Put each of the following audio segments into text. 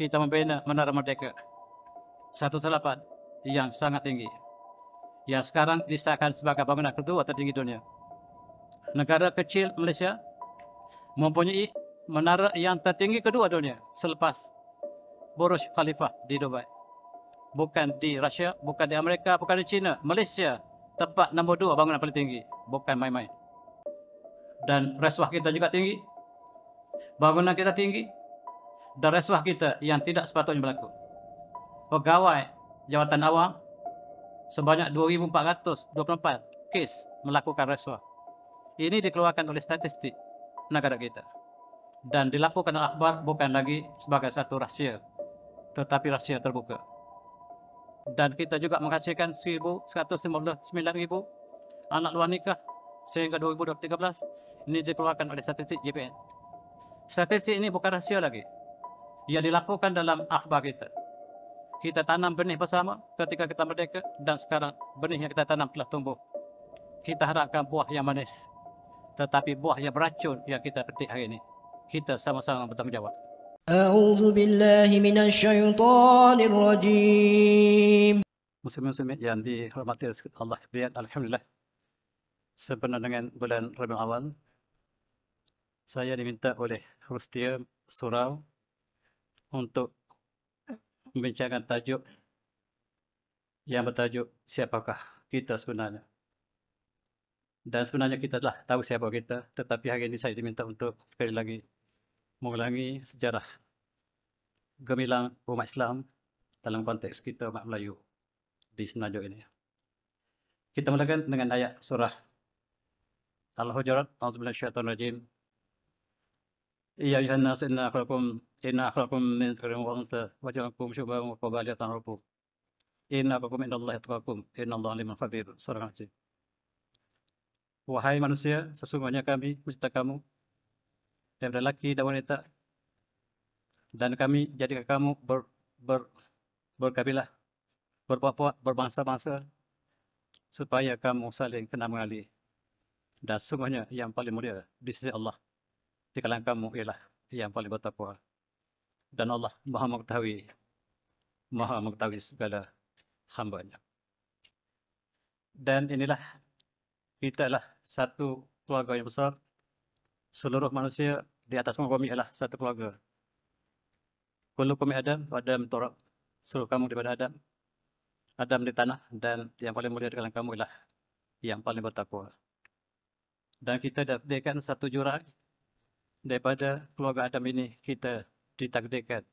kita membina menara merdeka. Satu selapan yang sangat tinggi. Yang sekarang disahkan sebagai bangunan kedua tertinggi dunia. Negara kecil Malaysia mempunyai menara yang tertinggi kedua dunia selepas Burj Khalifa di Dubai. Bukan di Rusia, bukan di Amerika, bukan di China. Malaysia tempat nombor dua bangunan paling tinggi. Bukan main-main. Dan reswah kita juga tinggi. Bangunan kita tinggi dan rasuah kita yang tidak sepatutnya berlaku. Pegawai jawatan awam sebanyak 2,424 kes melakukan rasuah. Ini dikeluarkan oleh statistik negara kita. Dan dilaporkan oleh akhbar bukan lagi sebagai satu rahsia. Tetapi rahsia terbuka. Dan kita juga menghasilkan 1,159,000 anak luar nikah sehingga 2013. Ini dikeluarkan oleh statistik JPN. Statistik ini bukan rahsia lagi yang dilakukan dalam akhbar kita. Kita tanam benih bersama ketika kita merdeka dan sekarang benih yang kita tanam telah tumbuh. Kita harapkan buah yang manis. Tetapi buah yang beracun yang kita petik hari ini. Kita sama-sama bertanggungjawab. A'udzu billahi minasy rajim. Muslim-muslim yang dihormati Allah sekalian, alhamdulillah. Sebenarnya dengan bulan Rabiul Awal, saya diminta oleh Rustia Surau untuk membincangkan tajuk yang bertajuk siapakah kita sebenarnya. Dan sebenarnya kita telah tahu siapa kita, tetapi hari ini saya diminta untuk sekali lagi mengulangi sejarah gemilang umat Islam dalam konteks kita umat Melayu di semenanjung ini. Kita mulakan dengan ayat surah Al-Hujurat, Al-Zubillah Syaitan Rajim, Iya, iya, na sin na ako kung in na ako kung min sa rin wang sa wajan ko mo siya mo pabali Allah at ako kung Allah lima fadil Sarang ang Wahai manusia, sesungguhnya kami mencinta kamu. Dan lelaki dan wanita. Dan kami jadikan kamu ber, ber, berkabilah. Berpuak-puak, berbangsa-bangsa. Supaya kamu saling kenal mengali. Dan semuanya yang paling mulia di sisi Allah di kalangan kamu ialah yang paling bertakwa. Dan Allah Maha mengetahui Maha mengetahui segala hamba-Nya. Dan inilah kita lah satu keluarga yang besar. Seluruh manusia di atas muka bumi ialah satu keluarga. Kulukum Adam, ada turab. Seluruh kamu di bawah Adam. Adam di tanah dan yang paling mulia di kalangan kamu ialah yang paling bertakwa. Dan kita dapatkan satu jurang daripada keluarga Adam ini kita ditakdirkan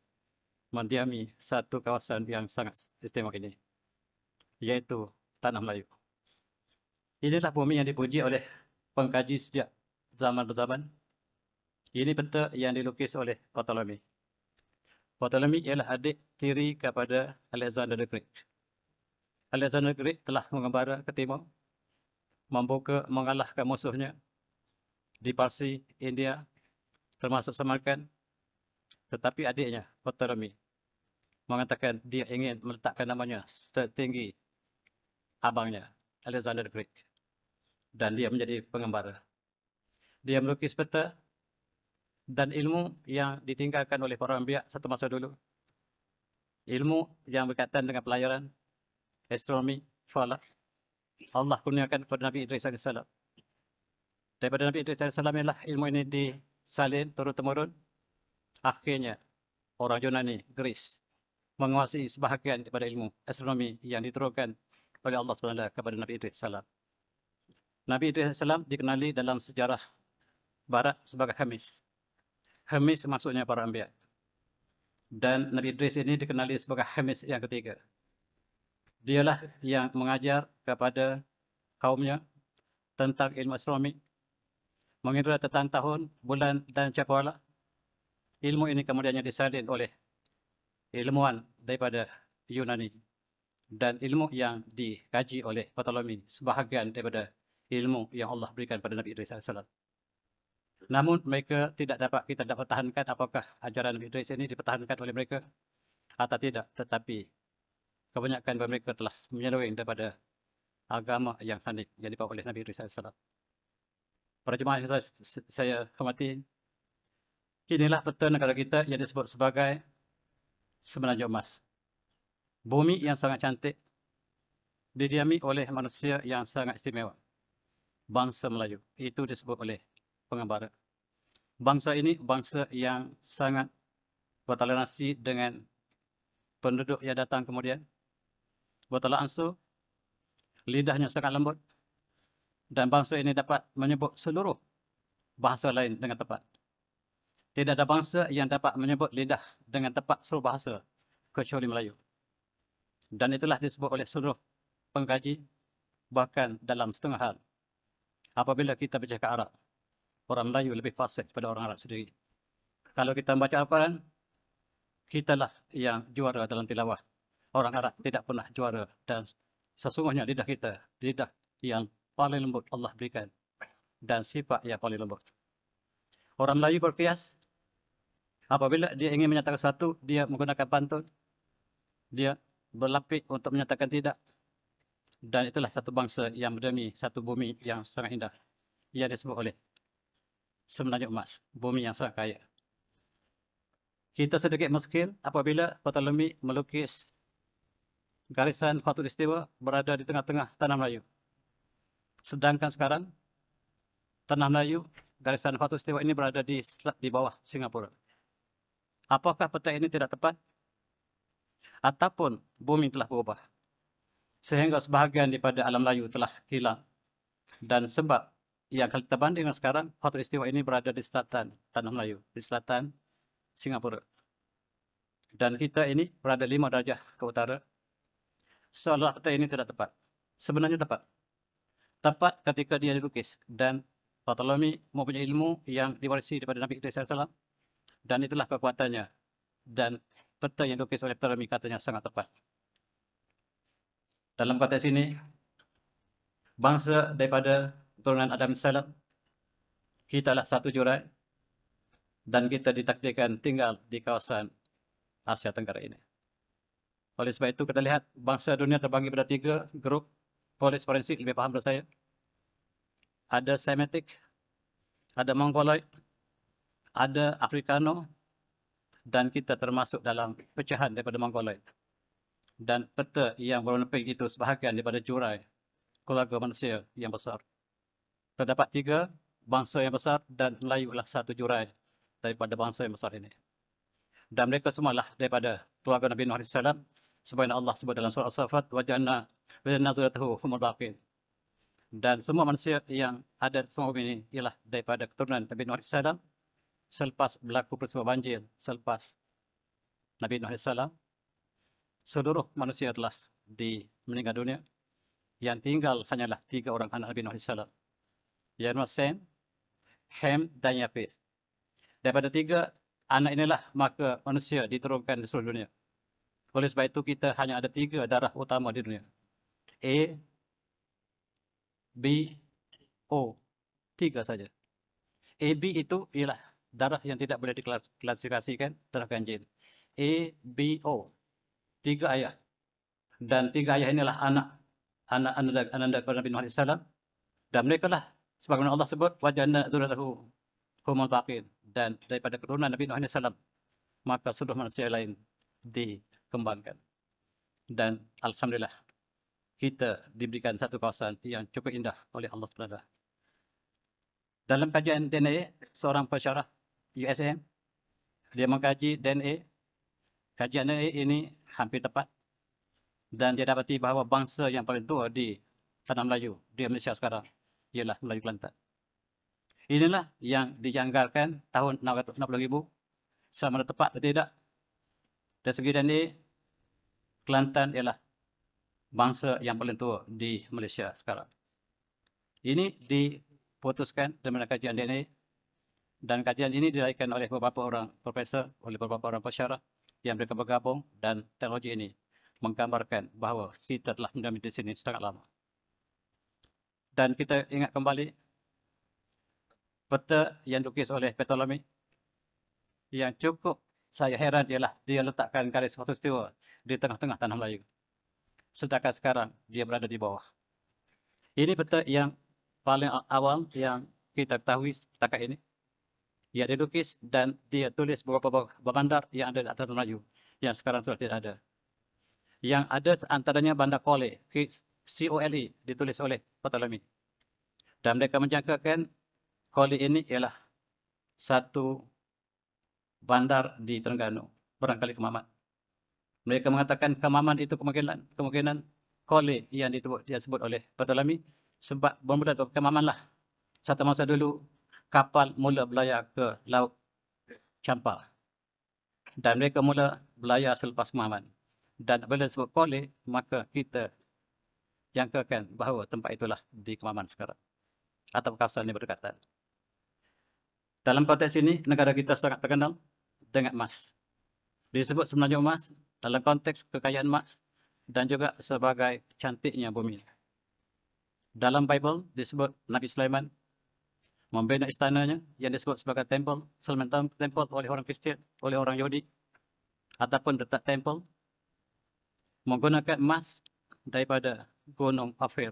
mendiami satu kawasan yang sangat istimewa ini iaitu tanah Melayu. Inilah bumi yang dipuji oleh pengkaji sejak zaman berzaman. Ini peta yang dilukis oleh Ptolemy. Ptolemy ialah adik tiri kepada Alexander the Great. Alexander the Great telah mengembara ke timur, membuka mengalahkan musuhnya di Parsi, India, termasuk Samarkan. Tetapi adiknya, Potoromi, mengatakan dia ingin meletakkan namanya setinggi abangnya, Alexander the Great. Dan dia menjadi pengembara. Dia melukis peta dan ilmu yang ditinggalkan oleh para ambiak satu masa dulu. Ilmu yang berkaitan dengan pelayaran, astronomi, falak. Allah kurniakan kepada Nabi Idris AS. Daripada Nabi Idris AS ialah ilmu ini di salin turun-temurun. Akhirnya, orang Yunani, Greece, menguasai sebahagian daripada ilmu astronomi yang diturunkan oleh Allah Subhanahu SWT kepada Nabi Idris Salam. Nabi Idris Salam dikenali dalam sejarah Barat sebagai Hamis. Hamis maksudnya para ambia. Dan Nabi Idris ini dikenali sebagai Hamis yang ketiga. Dialah yang mengajar kepada kaumnya tentang ilmu astronomi mengira tentang tahun, bulan dan cakwala. Ilmu ini kemudiannya disalin oleh ilmuwan daripada Yunani dan ilmu yang dikaji oleh Ptolemy sebahagian daripada ilmu yang Allah berikan kepada Nabi Idris AS. Namun mereka tidak dapat kita dapat pertahankan apakah ajaran Nabi Idris ini dipertahankan oleh mereka atau tidak. Tetapi kebanyakan mereka telah menyeluruh daripada agama yang hanif yang dibawa oleh Nabi Idris AS para jemaah yang saya, saya hormati. Inilah peta negara kita yang disebut sebagai semenanjung emas. Bumi yang sangat cantik didiami oleh manusia yang sangat istimewa. Bangsa Melayu. Itu disebut oleh pengembara. Bangsa ini bangsa yang sangat bertoleransi dengan penduduk yang datang kemudian. Bertolak ansur, lidahnya sangat lembut, dan bangsa ini dapat menyebut seluruh bahasa lain dengan tepat. Tidak ada bangsa yang dapat menyebut lidah dengan tepat seluruh bahasa kecuali Melayu. Dan itulah disebut oleh seluruh pengkaji bahkan dalam setengah hal. Apabila kita bercakap Arab, orang Melayu lebih fasih daripada orang Arab sendiri. Kalau kita baca Al-Quran, kitalah yang juara dalam tilawah. Orang Arab tidak pernah juara dan sesungguhnya lidah kita, lidah yang paling lembut Allah berikan dan sifat yang paling lembut. Orang Melayu berkias apabila dia ingin menyatakan satu dia menggunakan pantun. Dia berlapik untuk menyatakan tidak. Dan itulah satu bangsa yang berdemi satu bumi yang sangat indah. Ia disebut oleh semenanjung emas, bumi yang sangat kaya. Kita sedikit miskin apabila Ptolemy melukis garisan khatulistiwa berada di tengah-tengah tanah Melayu. Sedangkan sekarang tanah Melayu garisan khatulistiwa ini berada di selat di bawah Singapura. Apakah peta ini tidak tepat? Ataupun bumi telah berubah sehingga sebahagian daripada alam Melayu telah hilang dan sebab yang kita bandingkan sekarang khatulistiwa ini berada di selatan tanah Melayu, di selatan Singapura. Dan kita ini berada lima darjah ke utara. Seolah peta ini tidak tepat. Sebenarnya tepat tepat ketika dia dilukis dan Ptolemy mempunyai ilmu yang diwarisi daripada Nabi Idris alaihissalam dan itulah kekuatannya dan peta yang dilukis oleh Ptolemy katanya sangat tepat. Dalam konteks ini bangsa daripada turunan Adam Salam kita lah satu jurai dan kita ditakdirkan tinggal di kawasan Asia Tenggara ini. Oleh sebab itu kita lihat bangsa dunia terbagi pada tiga grup polis forensik lebih paham daripada saya. Ada Semitic, ada Mongoloid, ada Afrikano dan kita termasuk dalam pecahan daripada Mongoloid. Dan peta yang berwarna pink itu sebahagian daripada jurai keluarga manusia yang besar. Terdapat tiga bangsa yang besar dan Melayu adalah satu jurai daripada bangsa yang besar ini. Dan mereka semualah daripada keluarga Nabi Muhammad SAW sebagaimana Allah sebut dalam surah As-Saffat wa ja'alna wa ja'alna zuratahu humudafin. Dan semua manusia yang ada semua ini ialah daripada keturunan Nabi Nuh AS selepas berlaku peristiwa banjir selepas Nabi Nuh AS seluruh manusia telah di meninggal dunia yang tinggal hanyalah tiga orang anak Nabi Nuh AS yang Sam, Ham dan Yafis. Daripada tiga anak inilah maka manusia diturunkan di seluruh dunia. Oleh sebab itu kita hanya ada tiga darah utama di dunia. A, B, O. Tiga saja. A, B itu ialah darah yang tidak boleh diklasifikasikan darah ganjil. A, B, O. Tiga ayah. Dan tiga ayah inilah anak. Anak ananda, ananda kepada Nabi Muhammad SAW. Dan mereka lah. Sebagaimana Allah sebut. Wajah anak zuratahu. Humul baqin. Dan daripada keturunan Nabi Muhammad SAW. Maka seluruh manusia lain di kembangkan. Dan Alhamdulillah, kita diberikan satu kawasan yang cukup indah oleh Allah SWT. Dalam kajian DNA, seorang pensyarah USM, dia mengkaji DNA. Kajian DNA ini hampir tepat. Dan dia dapati bahawa bangsa yang paling tua di tanah Melayu, di Malaysia sekarang, ialah Melayu Kelantan. Inilah yang dijanggarkan tahun 660,000. Sama ada tepat atau tidak, dari segi ini, Kelantan ialah bangsa yang paling tua di Malaysia sekarang. Ini diputuskan dalam kajian DNA dan kajian ini dilakukan oleh beberapa orang profesor, oleh beberapa orang pesyarah yang mereka bergabung dan teknologi ini menggambarkan bahawa kita telah mendalami di sini sangat lama. Dan kita ingat kembali peta yang dilukis oleh Ptolemy yang cukup saya heran ialah dia letakkan garis khatulistiwa di tengah-tengah tanah Melayu. Sedangkan sekarang dia berada di bawah. Ini betul yang paling awal yang kita ketahui setakat ini. Dia dilukis dan dia tulis beberapa bandar yang ada di atas Melayu yang sekarang sudah tidak ada. Yang ada antaranya bandar Kole, COLE ditulis oleh Ptolemy. Dan mereka menjangkakan Kole ini ialah satu bandar di Terengganu. Barangkali kemaman. Mereka mengatakan kemaman itu kemungkinan kemungkinan kole yang ditubuh, disebut oleh Patolami. Sebab bermula itu kemaman lah. Satu masa dulu, kapal mula belayar ke Laut Campa. Dan mereka mula belayar selepas kemaman. Dan bila disebut kole, maka kita jangkakan bahawa tempat itulah di kemaman sekarang. Atau kawasan ini berdekatan. Dalam konteks ini, negara kita sangat terkenal dengan emas. Disebut semenanjung emas dalam konteks kekayaan emas dan juga sebagai cantiknya bumi. Dalam Bible disebut Nabi Sulaiman membina istananya yang disebut sebagai temple. Sulaiman temple oleh orang Kristian, oleh orang Yahudi ataupun detak temple menggunakan emas daripada gunung Afir.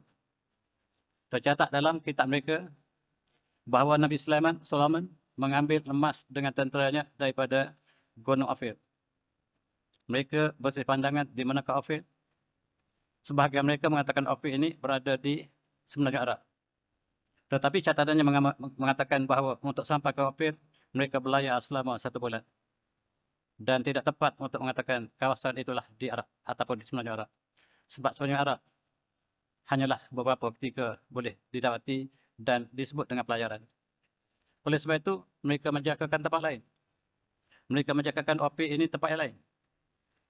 Tercatat dalam kitab mereka bahawa Nabi Sulaiman, Solomon mengambil emas dengan tenteranya daripada Gunung Afir. Mereka bersih pandangan di mana Afir. Sebahagian mereka mengatakan Afir ini berada di Semenanjung Arab. Tetapi catatannya mengatakan bahawa untuk sampai ke Afir, mereka berlayar selama satu bulan. Dan tidak tepat untuk mengatakan kawasan itulah di Arab ataupun di Semenanjung Arab. Sebab Semenanjung Arab hanyalah beberapa ketika boleh didapati dan disebut dengan pelayaran. Oleh sebab itu, mereka menjagakan tempat lain. Mereka menjagakan OP ini tempat yang lain.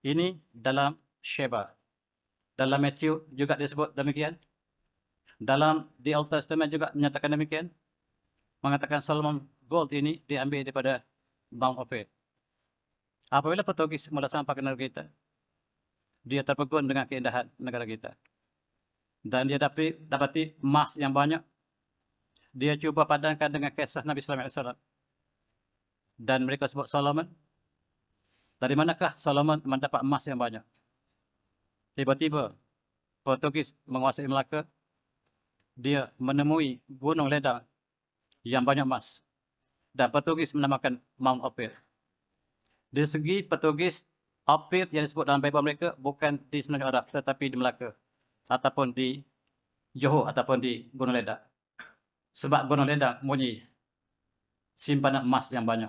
Ini dalam Sheba. Dalam Matthew juga disebut demikian. Dalam The Old Testament juga menyatakan demikian. Mengatakan Solomon Gold ini diambil daripada Bang OP. Apabila Portugis mula sampai ke negara kita, dia terpegun dengan keindahan negara kita. Dan dia dapati emas yang banyak dia cuba padankan dengan kisah Nabi Sallallahu Alaihi Wasallam. Dan mereka sebut Solomon. Dari manakah Solomon mendapat emas yang banyak? Tiba-tiba, Portugis menguasai Melaka. Dia menemui gunung ledang yang banyak emas. Dan Portugis menamakan Mount Opir. Di segi Portugis, Opir yang disebut dalam Bible mereka bukan di Semenanjung Arab tetapi di Melaka. Ataupun di Johor ataupun di Gunung Ledak sebab guna ledak bunyi simpanan emas yang banyak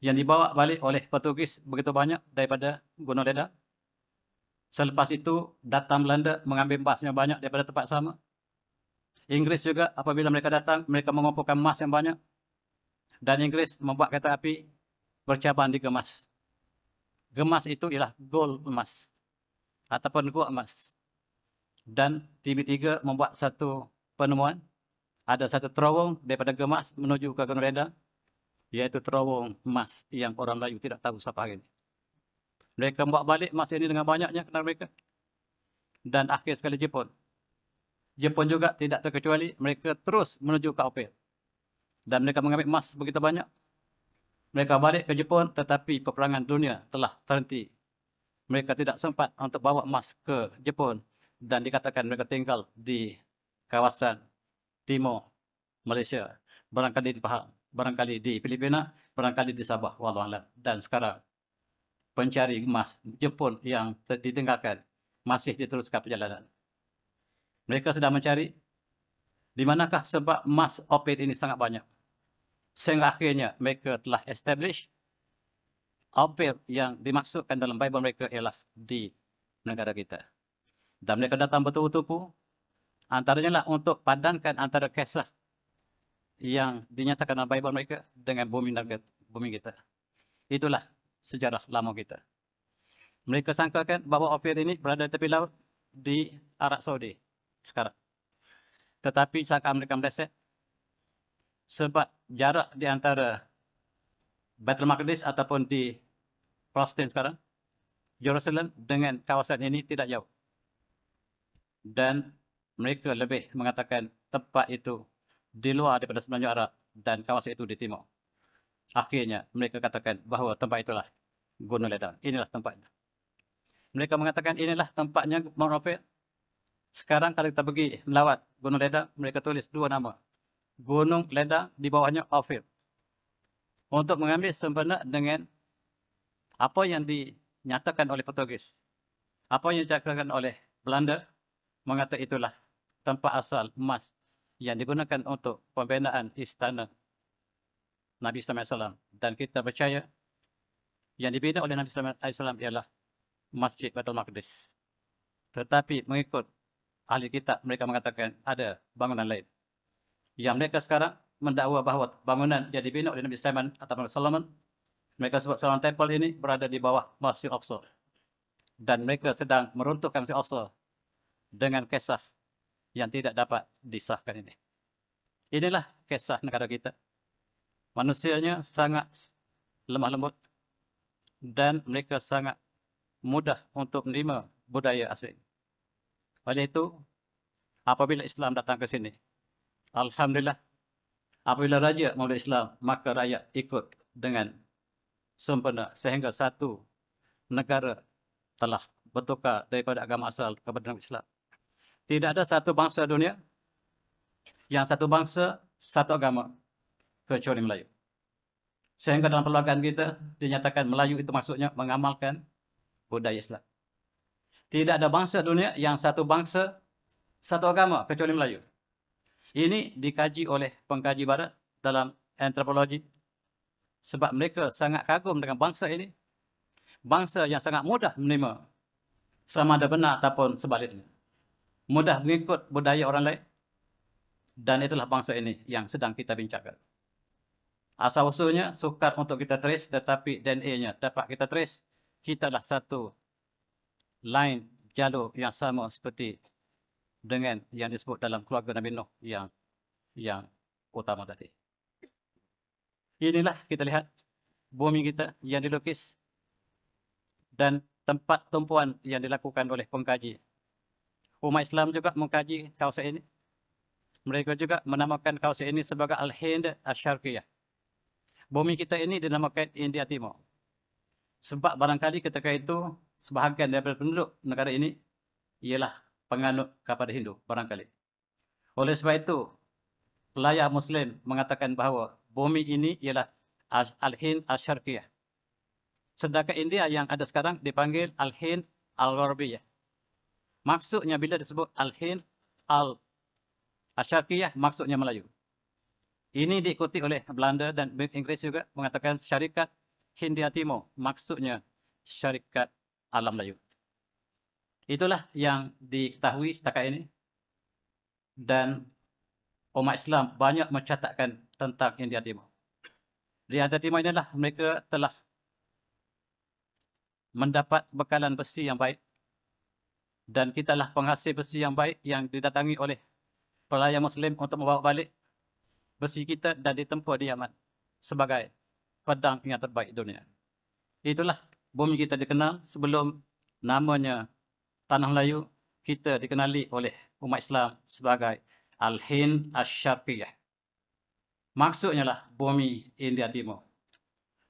yang dibawa balik oleh Portugis begitu banyak daripada guna ledak selepas itu datang Belanda mengambil emas yang banyak daripada tempat sama Inggris juga apabila mereka datang mereka mengumpulkan emas yang banyak dan Inggris membuat kereta api bercabang di gemas gemas itu ialah gold emas ataupun gua emas dan TV3 membuat satu penemuan ada satu terowong daripada Gemas menuju ke Gunung Reda. Iaitu terowong emas yang orang Melayu tidak tahu siapa hari ini. Mereka bawa balik emas ini dengan banyaknya kena mereka. Dan akhir sekali Jepun. Jepun juga tidak terkecuali mereka terus menuju ke Opel. Dan mereka mengambil emas begitu banyak. Mereka balik ke Jepun tetapi peperangan dunia telah terhenti. Mereka tidak sempat untuk bawa emas ke Jepun. Dan dikatakan mereka tinggal di kawasan Timur, Malaysia, barangkali di Pahang, barangkali di Filipina, barangkali di Sabah, Wallahualam. Dan sekarang, pencari emas Jepun yang ditinggalkan masih diteruskan perjalanan. Mereka sedang mencari di manakah sebab emas opet ini sangat banyak. Sehingga akhirnya mereka telah establish opet yang dimaksudkan dalam Bible mereka ialah di negara kita. Dan mereka datang betul-betul Antaranya lah untuk padankan antara kisah yang dinyatakan dalam Bible mereka dengan bumi negara bumi kita. Itulah sejarah lama kita. Mereka sangkakan bahawa Ophir ini berada tepi laut di Arab Saudi sekarang. Tetapi sangka mereka meleset sebab jarak di antara Battle Maqdis ataupun di Palestine sekarang, Jerusalem dengan kawasan ini tidak jauh. Dan mereka lebih mengatakan tempat itu di luar daripada Semenanjung Arab dan kawasan itu di timur. Akhirnya mereka katakan bahawa tempat itulah Gunung Ledang. Inilah tempatnya. Mereka mengatakan inilah tempatnya Mount Rafid. Ya. Sekarang kalau kita pergi melawat Gunung Ledang, mereka tulis dua nama. Gunung Ledang di bawahnya Ofir. Untuk mengambil sempena dengan apa yang dinyatakan oleh Portugis. Apa yang dicakapkan oleh Belanda mengatakan itulah Tanpa asal emas yang digunakan untuk pembinaan istana Nabi Sallallahu Alaihi Wasallam dan kita percaya yang dibina oleh Nabi Sallallahu Alaihi Wasallam ialah Masjid Batul Maqdis. Tetapi mengikut ahli kitab mereka mengatakan ada bangunan lain. Yang mereka sekarang mendakwa bahawa bangunan yang dibina oleh Nabi Sallallahu Alaihi Wasallam atau Nabi Sallam mereka sebut seorang temple ini berada di bawah Masjid al Aqsa dan mereka sedang meruntuhkan Masjid Aqsa dengan kesah yang tidak dapat disahkan ini. Inilah kisah negara kita. Manusianya sangat lemah lembut dan mereka sangat mudah untuk menerima budaya asing. Oleh itu, apabila Islam datang ke sini, Alhamdulillah, apabila raja memulai Islam, maka rakyat ikut dengan sempena sehingga satu negara telah bertukar daripada agama asal kepada Islam. Tidak ada satu bangsa dunia yang satu bangsa, satu agama kecuali Melayu. Sehingga dalam perlawanan kita dinyatakan Melayu itu maksudnya mengamalkan budaya Islam. Tidak ada bangsa dunia yang satu bangsa, satu agama kecuali Melayu. Ini dikaji oleh pengkaji barat dalam antropologi sebab mereka sangat kagum dengan bangsa ini. Bangsa yang sangat mudah menerima sama ada benar ataupun sebaliknya mudah mengikut budaya orang lain. Dan itulah bangsa ini yang sedang kita bincangkan. Asal-usulnya sukar untuk kita trace tetapi DNA-nya dapat kita trace. Kita adalah satu lain jalur yang sama seperti dengan yang disebut dalam keluarga Nabi Nuh yang yang utama tadi. Inilah kita lihat bumi kita yang dilukis dan tempat tumpuan yang dilakukan oleh pengkaji umat Islam juga mengkaji kawasan ini. Mereka juga menamakan kawasan ini sebagai Al-Hind Asyarqiyah. Bumi kita ini dinamakan India Timur. Sebab barangkali ketika itu sebahagian daripada penduduk negara ini ialah penganut kepada Hindu barangkali. Oleh sebab itu, pelayar Muslim mengatakan bahawa bumi ini ialah Al-Hind Asyarqiyah. Sedangkan India yang ada sekarang dipanggil Al-Hind Al-Gharbiyah. Maksudnya bila disebut Al-Hin Al-Asyafiyah maksudnya Melayu. Ini diikuti oleh Belanda dan Inggeris juga mengatakan syarikat Hindia Timur maksudnya syarikat Alam Melayu. Itulah yang diketahui setakat ini. Dan umat Islam banyak mencatatkan tentang India Timur. Di India Timur inilah mereka telah mendapat bekalan besi yang baik dan kita lah penghasil besi yang baik yang didatangi oleh pelayan muslim untuk membawa balik besi kita dan ditempuh di Yaman sebagai pedang yang terbaik dunia. Itulah bumi kita dikenal sebelum namanya Tanah Melayu kita dikenali oleh umat Islam sebagai Al-Hin Asyarqiyah. Maksudnya lah bumi India Timur.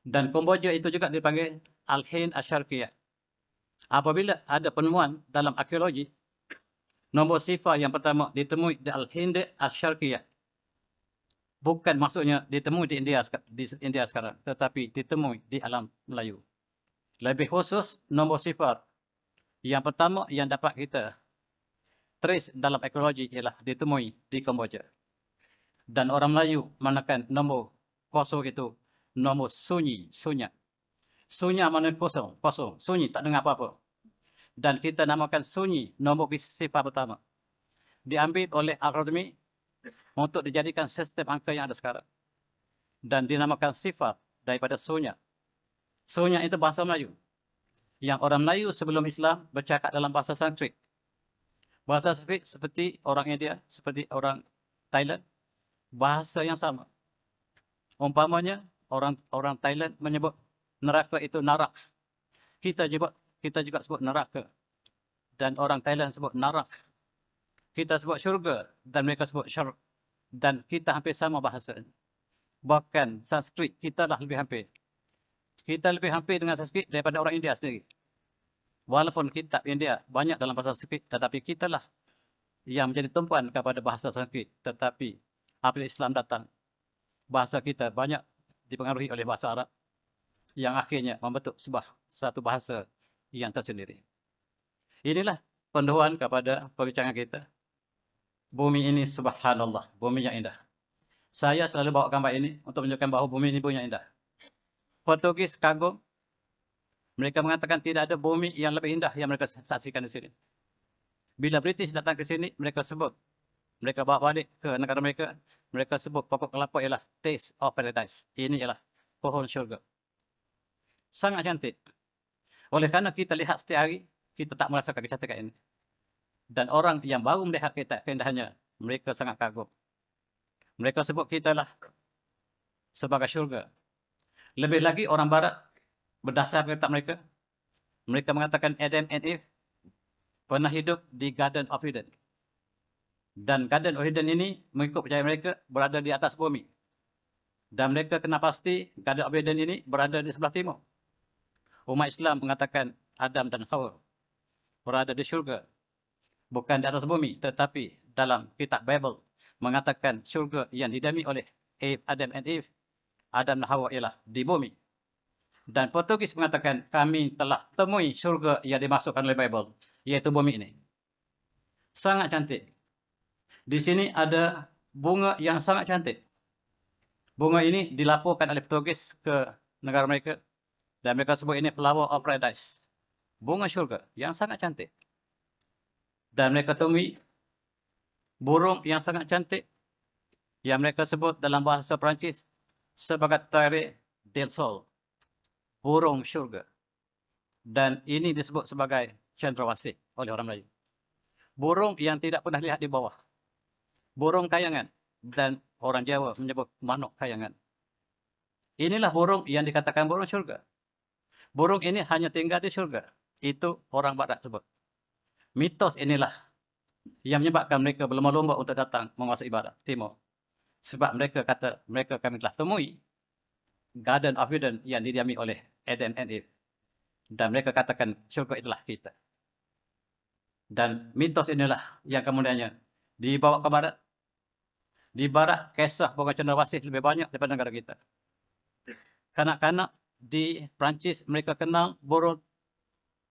Dan Kamboja itu juga dipanggil Al-Hin Asyarqiyah apabila ada penemuan dalam arkeologi, nombor sifar yang pertama ditemui di Al-Hind Asyarqiyah. Bukan maksudnya ditemui di India, di India sekarang, tetapi ditemui di alam Melayu. Lebih khusus nombor sifar yang pertama yang dapat kita trace dalam arkeologi ialah ditemui di Kamboja Dan orang Melayu menekan nombor kosong itu nombor sunyi, sunyat. Sunyat mana kosong, kosong, sunyi, tak dengar apa-apa dan kita namakan sunyi nombor sifat pertama. Diambil oleh akademi untuk dijadikan sistem angka yang ada sekarang. Dan dinamakan sifat daripada sunya. Sunya itu bahasa Melayu. Yang orang Melayu sebelum Islam bercakap dalam bahasa Sanskrit. Bahasa Sanskrit seperti orang India, seperti orang Thailand. Bahasa yang sama. Umpamanya orang orang Thailand menyebut neraka itu narak. Kita menyebut kita juga sebut neraka. Dan orang Thailand sebut narak. Kita sebut syurga dan mereka sebut syarq. Dan kita hampir sama bahasa. Bahkan Sanskrit kita dah lebih hampir. Kita lebih hampir dengan Sanskrit daripada orang India sendiri. Walaupun kitab India banyak dalam bahasa Sanskrit tetapi kitalah yang menjadi tumpuan kepada bahasa Sanskrit. Tetapi apabila Islam datang, bahasa kita banyak dipengaruhi oleh bahasa Arab yang akhirnya membentuk sebuah satu bahasa yang tersendiri. Inilah penduhan kepada perbincangan kita. Bumi ini subhanallah, bumi yang indah. Saya selalu bawa gambar ini untuk menunjukkan bahawa bumi ini bumi yang indah. Portugis kagum. Mereka mengatakan tidak ada bumi yang lebih indah yang mereka saksikan di sini. Bila British datang ke sini, mereka sebut. Mereka bawa balik ke negara mereka. Mereka sebut pokok kelapa ialah taste of paradise. Ini ialah pohon syurga. Sangat cantik. Oleh kerana kita lihat setiap hari, kita tak merasakan kecantikan ini. Dan orang yang baru melihat kita keindahannya, mereka sangat kagum. Mereka sebut kita lah sebagai syurga. Lebih lagi orang barat berdasar kata mereka, mereka mengatakan Adam and Eve pernah hidup di Garden of Eden. Dan Garden of Eden ini mengikut percaya mereka berada di atas bumi. Dan mereka kena pasti Garden of Eden ini berada di sebelah timur umat Islam mengatakan Adam dan Hawa berada di syurga. Bukan di atas bumi tetapi dalam kitab Bible mengatakan syurga yang didami oleh Eve Adam and Eve. Adam dan Hawa ialah di bumi. Dan Portugis mengatakan kami telah temui syurga yang dimasukkan oleh Bible. Iaitu bumi ini. Sangat cantik. Di sini ada bunga yang sangat cantik. Bunga ini dilaporkan oleh Portugis ke negara mereka. Dan mereka sebut ini flower of paradise. Bunga syurga yang sangat cantik. Dan mereka temui burung yang sangat cantik. Yang mereka sebut dalam bahasa Perancis sebagai Tarek del Sol. Burung syurga. Dan ini disebut sebagai cendrawasih oleh orang Melayu. Burung yang tidak pernah lihat di bawah. Burung kayangan. Dan orang Jawa menyebut manuk kayangan. Inilah burung yang dikatakan burung syurga. Burung ini hanya tinggal di surga. Itu orang barat sebut. Mitos inilah yang menyebabkan mereka berlomba-lomba untuk datang menguasai barat timur. Sebab mereka kata mereka kami telah temui Garden of Eden yang didiami oleh Adam and Eve. Dan mereka katakan syurga itulah kita. Dan mitos inilah yang kemudiannya dibawa ke barat. Di barat kisah bunga cendrawasih lebih banyak daripada negara kita. Kanak-kanak di Perancis mereka kenal borot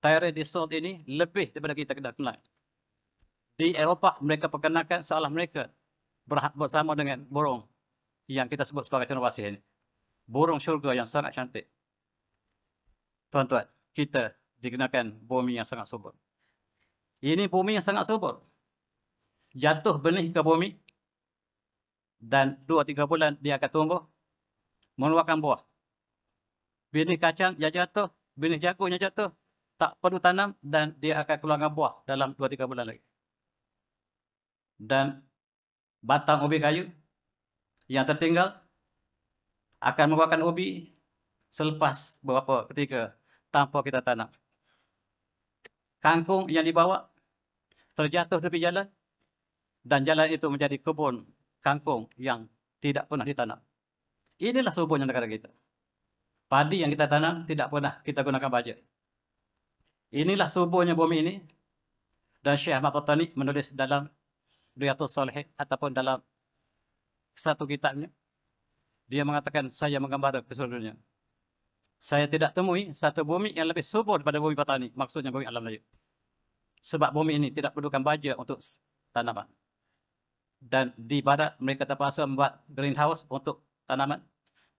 Tyre de Sol ini lebih daripada kita kenal. Di Eropah mereka perkenalkan salah mereka bersama dengan burung yang kita sebut sebagai cenderawasih ini. Burung syurga yang sangat cantik. Tuan-tuan, kita dikenakan bumi yang sangat subur. Ini bumi yang sangat subur. Jatuh benih ke bumi dan dua tiga bulan dia akan tumbuh mengeluarkan buah. Bini hmm. kacang yang jatuh, bini jagung yang jatuh. Tak perlu tanam dan dia akan keluarkan buah dalam 2-3 bulan lagi. Dan batang ubi kayu yang tertinggal akan mengeluarkan ubi selepas beberapa ketika tanpa kita tanam. Kangkung yang dibawa terjatuh tepi jalan dan jalan itu menjadi kebun kangkung yang tidak pernah ditanam. Inilah sebuah negara kita. Padi yang kita tanam tidak pernah kita gunakan baja. Inilah subuhnya bumi ini. Dan Syekh Ahmad Patani menulis dalam Riyatul Salih ataupun dalam satu kitabnya. Dia mengatakan saya menggambar keseluruhannya. Saya tidak temui satu bumi yang lebih subur daripada bumi Patani. Maksudnya bumi alam Melayu. Sebab bumi ini tidak perlukan baja untuk tanaman. Dan di barat mereka terpaksa membuat greenhouse untuk tanaman.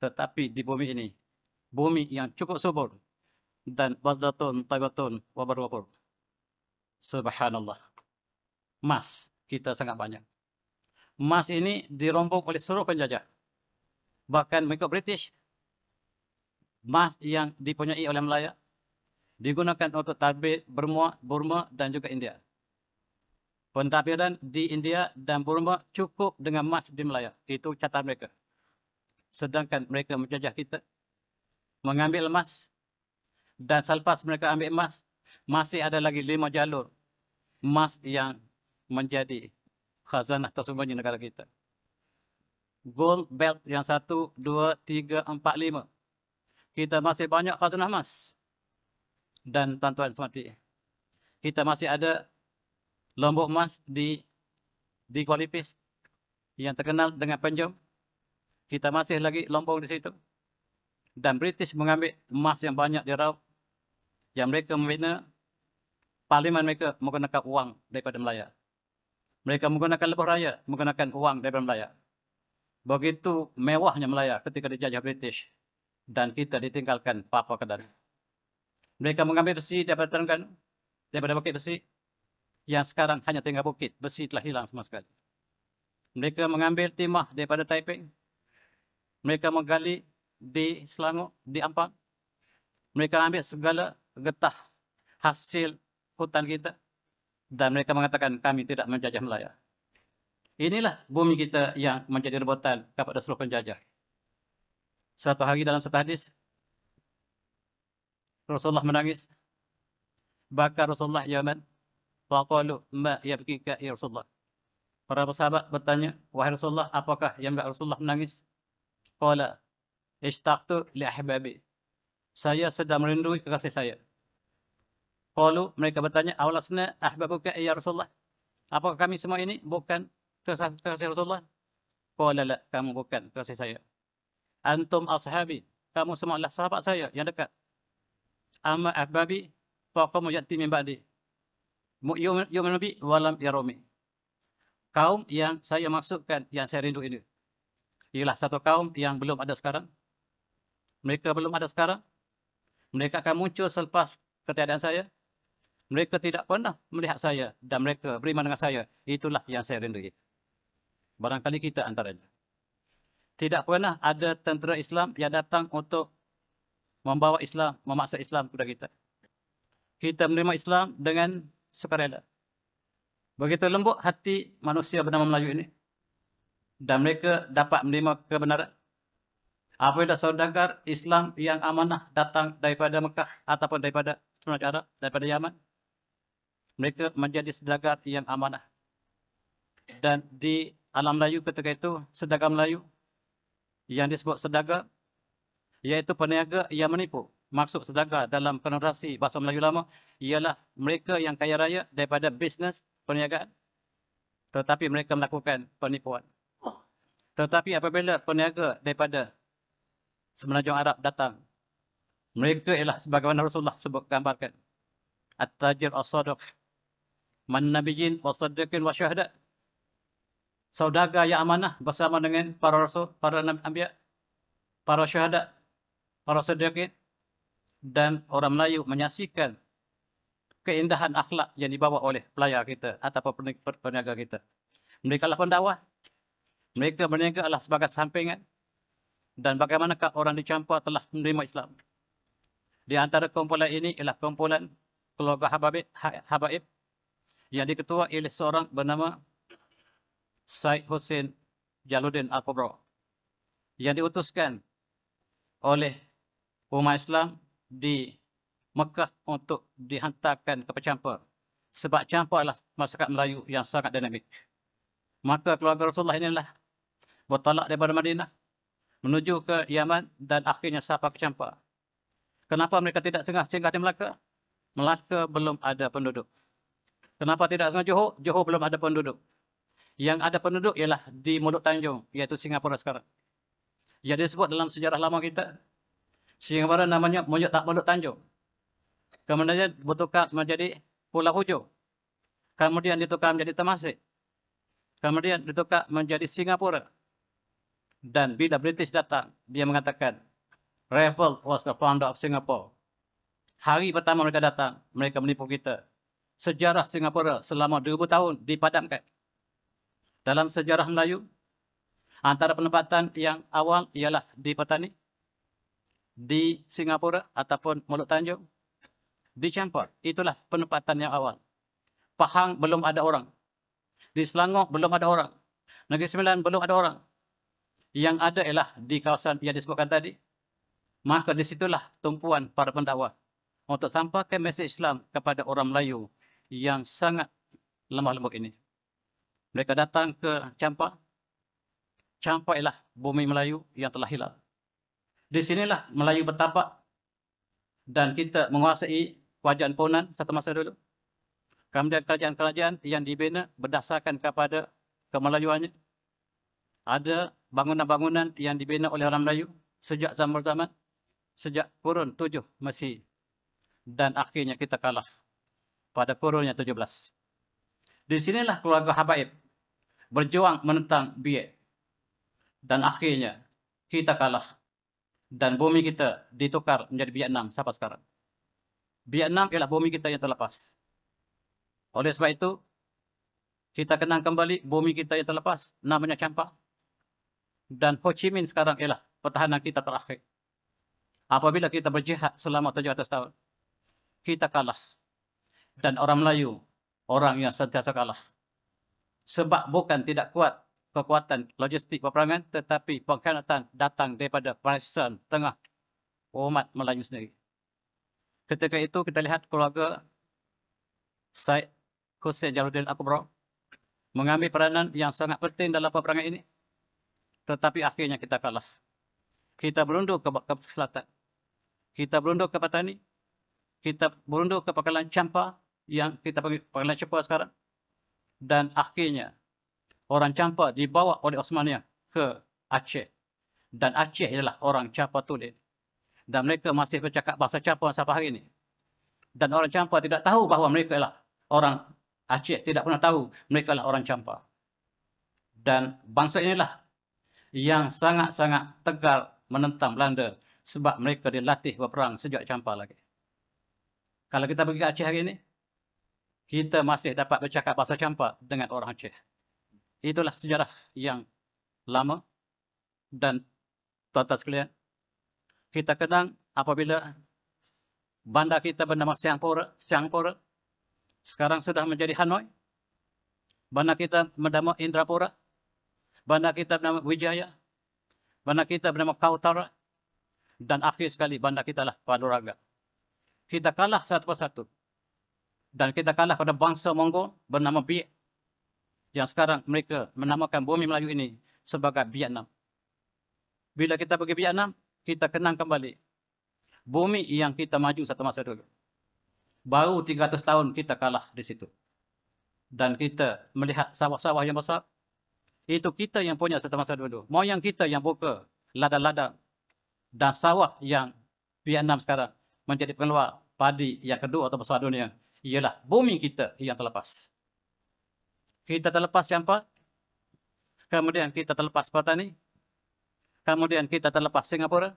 Tetapi di bumi ini bumi yang cukup subur dan baldatun tagatun wabarwabur. Subhanallah. Emas kita sangat banyak. Emas ini dirombong oleh seluruh penjajah. Bahkan mengikut British, Emas yang dipunyai oleh Melaya digunakan untuk tadbir Burma, Burma dan juga India. Pentadbiran di India dan Burma cukup dengan emas di Melaya Itu catatan mereka. Sedangkan mereka menjajah kita, mengambil emas. Dan selepas mereka ambil emas, masih ada lagi lima jalur emas yang menjadi khazanah tersembunyi negara kita. Gold belt yang satu, dua, tiga, empat, lima. Kita masih banyak khazanah emas. Dan tuan-tuan semati, kita masih ada lombok emas di di Kuala Lipis yang terkenal dengan penjom. Kita masih lagi lombok di situ dan British mengambil emas yang banyak di diraup yang mereka membina parlimen mereka menggunakan uang daripada Melaya. Mereka menggunakan lebuh raya menggunakan uang daripada Melaya. Begitu mewahnya Melaya ketika dijajah British dan kita ditinggalkan Papua Kedah. Mereka mengambil besi daripada Terengganu, daripada bukit besi yang sekarang hanya tinggal bukit. Besi telah hilang sama sekali. Mereka mengambil timah daripada Taiping. Mereka menggali di Selangor, di Ampang. Mereka ambil segala getah hasil hutan kita dan mereka mengatakan kami tidak menjajah Melayu. Inilah bumi kita yang menjadi rebutan kepada seluruh penjajah. Satu hari dalam satu hadis, Rasulullah menangis. Bakar Rasulullah Yaman. Waqalu ma yabkika ya Rasulullah. Para sahabat bertanya, Wahai Rasulullah, apakah yang membuat Rasulullah menangis? Kala, ishtaqtu li ahbabi. Saya sedang merindui kekasih saya. Kalau mereka bertanya, awalnya, ahbabu ke ya Rasulullah. Apakah kami semua ini bukan kekasih Rasulullah? Kalau la, kamu bukan kekasih saya. Antum ashabi. Kamu semua adalah sahabat saya yang dekat. Amma ahbabi. Fakamu yakti min ba'di. Mu'yumun nabi walam yaromi. Kaum yang saya maksudkan, yang saya rindu ini. Ialah satu kaum yang belum ada sekarang. Mereka belum ada sekarang. Mereka akan muncul selepas ketiadaan saya. Mereka tidak pernah melihat saya dan mereka beriman dengan saya. Itulah yang saya rindui. Barangkali kita antaranya. Tidak pernah ada tentera Islam yang datang untuk membawa Islam, memaksa Islam kepada kita. Kita menerima Islam dengan sukarela. Begitu lembut hati manusia bernama Melayu ini. Dan mereka dapat menerima kebenaran. Apabila saudagar Islam yang amanah datang daripada Mekah ataupun daripada Semenanjung Arab, daripada Yaman. Mereka menjadi saudagar yang amanah. Dan di alam Melayu ketika itu, saudagar Melayu yang disebut saudagar, iaitu peniaga yang menipu. Maksud saudagar dalam generasi bahasa Melayu lama ialah mereka yang kaya raya daripada bisnes perniagaan. Tetapi mereka melakukan penipuan. Oh. Tetapi apabila peniaga daripada semenanjung Arab datang. Mereka ialah sebagaimana Rasulullah sebut gambarkan. At-tajir as-sadaq. Man nabiyyin wa sadaqin wa syahadat. Saudaga yang amanah bersama dengan para rasul, para nabi para syahadat, para sadaqin dan orang Melayu menyaksikan keindahan akhlak yang dibawa oleh pelayar kita atau peniaga kita. Mereka lah pendakwah. Mereka berniaga adalah sebagai sampingan dan bagaimanakah orang di Champa telah menerima Islam. Di antara kumpulan ini ialah kumpulan keluarga Habaib, ha- Habaib yang diketua oleh seorang bernama Syed Hussein Jaludin Al-Kubra yang diutuskan oleh umat Islam di Mekah untuk dihantarkan ke Pecampa. Sebab Campa adalah masyarakat Melayu yang sangat dinamik. Maka keluarga Rasulullah inilah bertolak daripada Madinah menuju ke Yaman dan akhirnya sampai ke Champa. Kenapa mereka tidak cengah singgah di Melaka? Melaka belum ada penduduk. Kenapa tidak cengah Johor? Johor belum ada penduduk. Yang ada penduduk ialah di Mulut Tanjung iaitu Singapura sekarang. Yang disebut dalam sejarah lama kita Singapura namanya Mulut Tak Mulut Tanjung. Kemudian bertukar menjadi Pulau Hujung. Kemudian ditukar menjadi Temasek. Kemudian ditukar menjadi Singapura. Dan bila British datang, dia mengatakan, Revolt was the founder of Singapore. Hari pertama mereka datang, mereka menipu kita. Sejarah Singapura selama 2000 tahun dipadamkan. Dalam sejarah Melayu, antara penempatan yang awal ialah di Petani, di Singapura ataupun Mulut Tanjung, di Champur. Itulah penempatan yang awal. Pahang belum ada orang. Di Selangor belum ada orang. Negeri Sembilan belum ada orang yang ada ialah di kawasan yang disebutkan tadi. Maka di situlah tumpuan para pendakwa untuk sampaikan mesej Islam kepada orang Melayu yang sangat lemah lembut ini. Mereka datang ke Campa. Campa ialah bumi Melayu yang telah hilang. Di sinilah Melayu bertapak dan kita menguasai kerajaan Ponan satu masa dulu. Kemudian kerajaan-kerajaan yang dibina berdasarkan kepada kemelayuannya ada bangunan-bangunan yang dibina oleh orang Melayu sejak zaman-zaman sejak kurun tujuh Masih dan akhirnya kita kalah pada kurun yang belas. Di sinilah keluarga Habaib berjuang menentang Biak dan akhirnya kita kalah dan bumi kita ditukar menjadi Biak enam. sampai sekarang. Biak enam ialah bumi kita yang terlepas. Oleh sebab itu, kita kenang kembali bumi kita yang terlepas namanya Champa dan Ho Chi Minh sekarang ialah pertahanan kita terakhir. Apabila kita berjihad selama tujuh 700 tahun, kita kalah. Dan orang Melayu, orang yang sentiasa kalah. Sebab bukan tidak kuat kekuatan logistik peperangan, tetapi pengkhianatan datang daripada perasaan tengah umat Melayu sendiri. Ketika itu kita lihat keluarga Syed Hussein Jaludin Akubro mengambil peranan yang sangat penting dalam peperangan ini. Tetapi akhirnya kita kalah. Kita berunduk ke, ke selatan. Kita berunduk ke Patani. Kita berunduk ke Pakalan Champa yang kita panggil Pakalan Champa sekarang. Dan akhirnya orang Champa dibawa oleh Osmania ke Aceh. Dan Aceh ialah orang Champa tulen. Dan mereka masih bercakap bahasa Champa sampai hari ini. Dan orang Champa tidak tahu bahawa mereka ialah orang Aceh. Tidak pernah tahu mereka ialah orang Champa. Dan bangsa inilah yang sangat-sangat tegar menentang Belanda sebab mereka dilatih berperang sejak campak lagi. Kalau kita pergi ke Aceh hari ini, kita masih dapat bercakap bahasa campak dengan orang Aceh. Itulah sejarah yang lama dan tuan-tuan sekalian. Kita kenang apabila bandar kita bernama Siangpura, Siangpura sekarang sudah menjadi Hanoi. Bandar kita bernama Indrapura bandar kita bernama Wijaya, bandar kita bernama Kautara, dan akhir sekali bandar kita lah Panduraga. Kita kalah satu persatu. Dan kita kalah pada bangsa Mongol bernama Biak. Yang sekarang mereka menamakan bumi Melayu ini sebagai Vietnam. Bila kita pergi Vietnam, kita kenang kembali. Bumi yang kita maju satu masa dulu. Baru 300 tahun kita kalah di situ. Dan kita melihat sawah-sawah yang besar. Itu kita yang punya serta masa dulu. Moyang kita yang buka lada-lada dan sawah yang Vietnam sekarang menjadi pengeluar padi yang kedua atau besar dunia ialah bumi kita yang terlepas. Kita terlepas siapa Kemudian kita terlepas petani. Kemudian kita terlepas Singapura.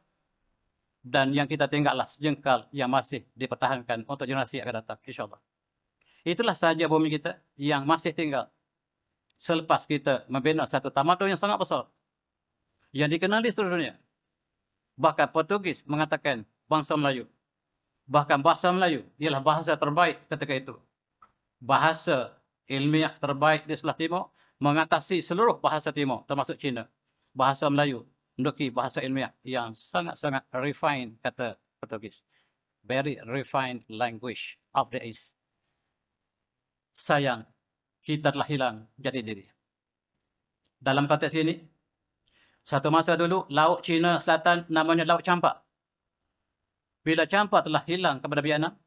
Dan yang kita tinggallah sejengkal yang masih dipertahankan untuk generasi yang akan datang. InsyaAllah. Itulah sahaja bumi kita yang masih tinggal selepas kita membina satu tamadun yang sangat besar. Yang dikenali seluruh dunia. Bahkan Portugis mengatakan bangsa Melayu. Bahkan bahasa Melayu ialah bahasa terbaik ketika itu. Bahasa ilmiah terbaik di sebelah timur mengatasi seluruh bahasa timur termasuk Cina. Bahasa Melayu menduduki bahasa ilmiah yang sangat-sangat refined kata Portugis. Very refined language of the East. Sayang, kita telah hilang jadi diri. Dalam konteks ini, satu masa dulu, Laut Cina Selatan namanya Laut Campak. Bila Campak telah hilang kepada Vietnam,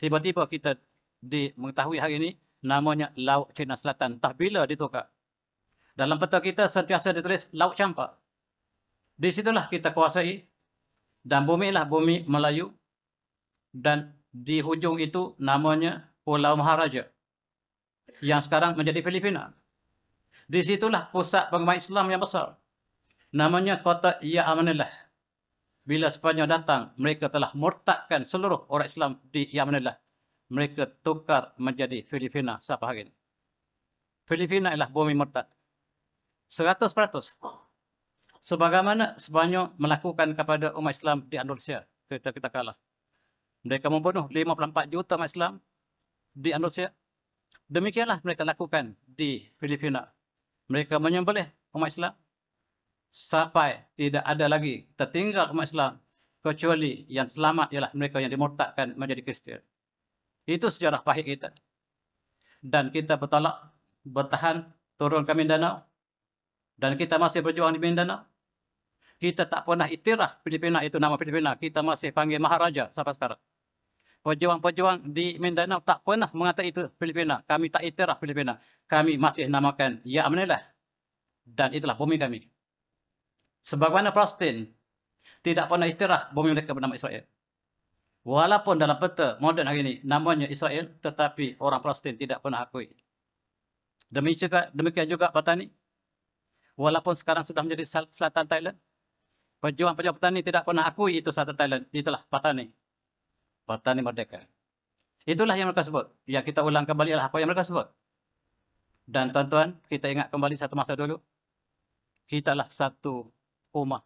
tiba-tiba kita di mengetahui hari ini namanya Laut Cina Selatan. Tak bila ditukar. Dalam peta kita sentiasa ditulis Laut Campak. Di situlah kita kuasai dan bumi lah bumi Melayu dan di hujung itu namanya Pulau Maharaja yang sekarang menjadi Filipina. Di situlah pusat penggemar Islam yang besar. Namanya kota Ya Amanillah. Bila Spanyol datang, mereka telah murtadkan seluruh orang Islam di Ya Amanillah. Mereka tukar menjadi Filipina siapa hari ini. Filipina ialah bumi murtad. Seratus peratus. Sebagaimana Spanyol melakukan kepada umat Islam di Andalusia. Kita, kita kalah. Mereka membunuh 54 juta umat Islam di Andalusia. Demikianlah mereka lakukan di Filipina. Mereka menyembelih umat Islam. Sampai tidak ada lagi tertinggal umat Islam. Kecuali yang selamat ialah mereka yang dimurtadkan menjadi Kristian. Itu sejarah pahit kita. Dan kita bertolak, bertahan, turun ke Mindanao. Dan kita masih berjuang di Mindanao. Kita tak pernah itirah Filipina itu nama Filipina. Kita masih panggil Maharaja sampai sekarang pejuang-pejuang di Mindanao tak pernah mengatakan itu Filipina. Kami tak itiraf Filipina. Kami masih namakan Ya Manila. Dan itulah bumi kami. Sebagaimana Palestin tidak pernah itiraf bumi mereka bernama Israel. Walaupun dalam peta moden hari ini namanya Israel tetapi orang Palestin tidak pernah akui. Demikian juga, demikian juga petani. Walaupun sekarang sudah menjadi selatan Thailand. Pejuang-pejuang petani tidak pernah akui itu selatan Thailand. Itulah petani petani merdeka. Itulah yang mereka sebut. Yang kita ulang kembali adalah apa yang mereka sebut. Dan tuan-tuan, kita ingat kembali satu masa dulu. Kita adalah satu umat.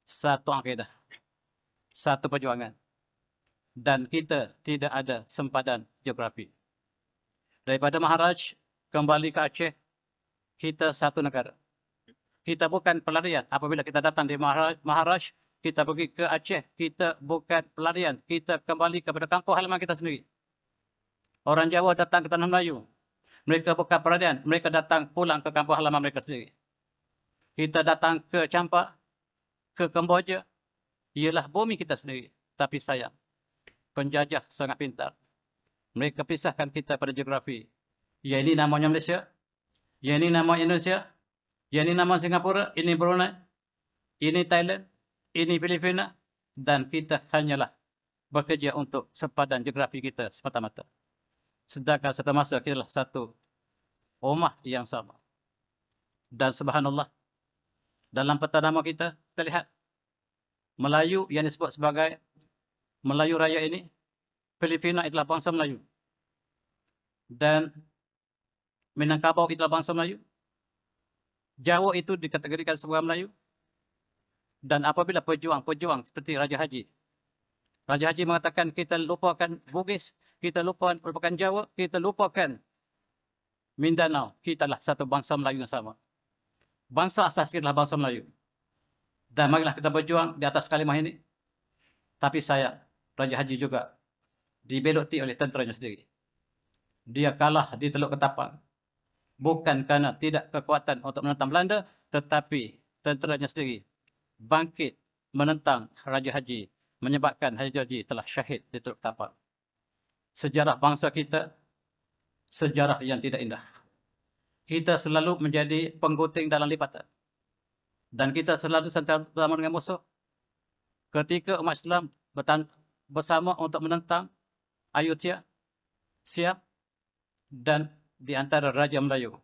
Satu akidah. Satu perjuangan. Dan kita tidak ada sempadan geografi. Daripada Maharaj kembali ke Aceh, kita satu negara. Kita bukan pelarian. Apabila kita datang di Maharaj, Maharaj kita pergi ke Aceh, kita bukan pelarian, kita kembali kepada kampung halaman kita sendiri. Orang Jawa datang ke Tanah Melayu. Mereka bukan pelarian, mereka datang pulang ke kampung halaman mereka sendiri. Kita datang ke Campak, ke Kemboja, ialah bumi kita sendiri. Tapi sayang, penjajah sangat pintar. Mereka pisahkan kita pada geografi. Ya ini namanya Malaysia, ya ini nama Indonesia, ya ini nama Singapura, ini Brunei, ini Thailand, ini Filipina dan kita hanyalah bekerja untuk sempadan geografi kita semata-mata. Sedangkan serta masa kita adalah satu rumah yang sama. Dan subhanallah, dalam peta nama kita, kita lihat Melayu yang disebut sebagai Melayu Raya ini, Filipina itulah bangsa Melayu. Dan Minangkabau itulah bangsa Melayu. Jawa itu dikategorikan sebagai Melayu. Dan apabila pejuang-pejuang seperti Raja Haji. Raja Haji mengatakan kita lupakan Bugis, kita lupakan, lupakan Jawa, kita lupakan Mindanao. Kita lah satu bangsa Melayu yang sama. Bangsa asas kita lah bangsa Melayu. Dan marilah kita berjuang di atas kalimah ini. Tapi saya, Raja Haji juga dibeloti oleh tenteranya sendiri. Dia kalah di Teluk Ketapang. Bukan kerana tidak kekuatan untuk menentang Belanda, tetapi tenteranya sendiri bangkit menentang Raja Haji menyebabkan Haji Haji telah syahid di Teluk Tapak. Sejarah bangsa kita, sejarah yang tidak indah. Kita selalu menjadi pengguting dalam lipatan. Dan kita selalu sentiasa bersama dengan musuh. Ketika umat Islam bersama untuk menentang Ayutia, Siam dan di antara Raja Melayu.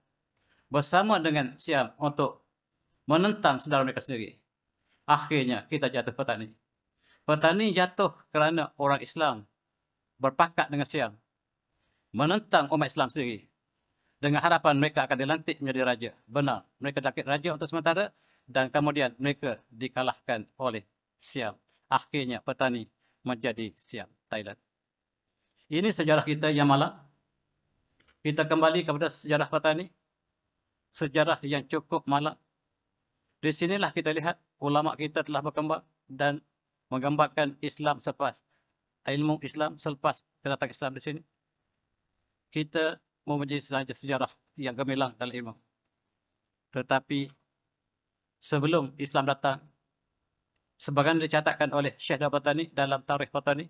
Bersama dengan Siam untuk menentang saudara mereka sendiri akhirnya kita jatuh petani. Petani jatuh kerana orang Islam berpakat dengan siang. Menentang umat Islam sendiri. Dengan harapan mereka akan dilantik menjadi raja. Benar. Mereka dilantik raja untuk sementara. Dan kemudian mereka dikalahkan oleh siang. Akhirnya petani menjadi siang Thailand. Ini sejarah kita yang malam. Kita kembali kepada sejarah petani. Sejarah yang cukup malam. Di sinilah kita lihat ulama kita telah berkembang dan menggambarkan Islam selepas ilmu Islam selepas kedatangan Islam di sini. Kita mempunyai sejarah, sejarah yang gemilang dalam ilmu. Tetapi sebelum Islam datang, sebagian dicatatkan oleh Syekh Dabatani dalam tarikh Batani,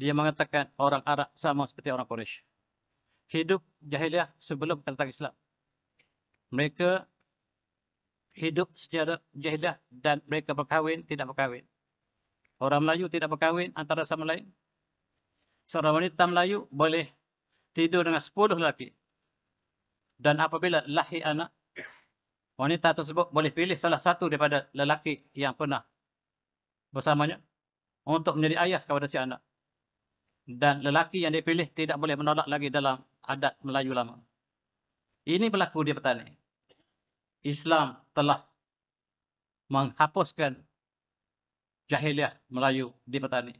dia mengatakan orang Arab sama seperti orang Quraisy. Hidup jahiliah sebelum kedatangan Islam. Mereka hidup secara jahidah dan mereka berkahwin, tidak berkahwin. Orang Melayu tidak berkahwin antara sama lain. Seorang wanita Melayu boleh tidur dengan sepuluh lelaki. Dan apabila lahir anak, wanita tersebut boleh pilih salah satu daripada lelaki yang pernah bersamanya untuk menjadi ayah kepada si anak. Dan lelaki yang dipilih tidak boleh menolak lagi dalam adat Melayu lama. Ini berlaku di petani. Islam telah menghapuskan jahiliah Melayu di petani.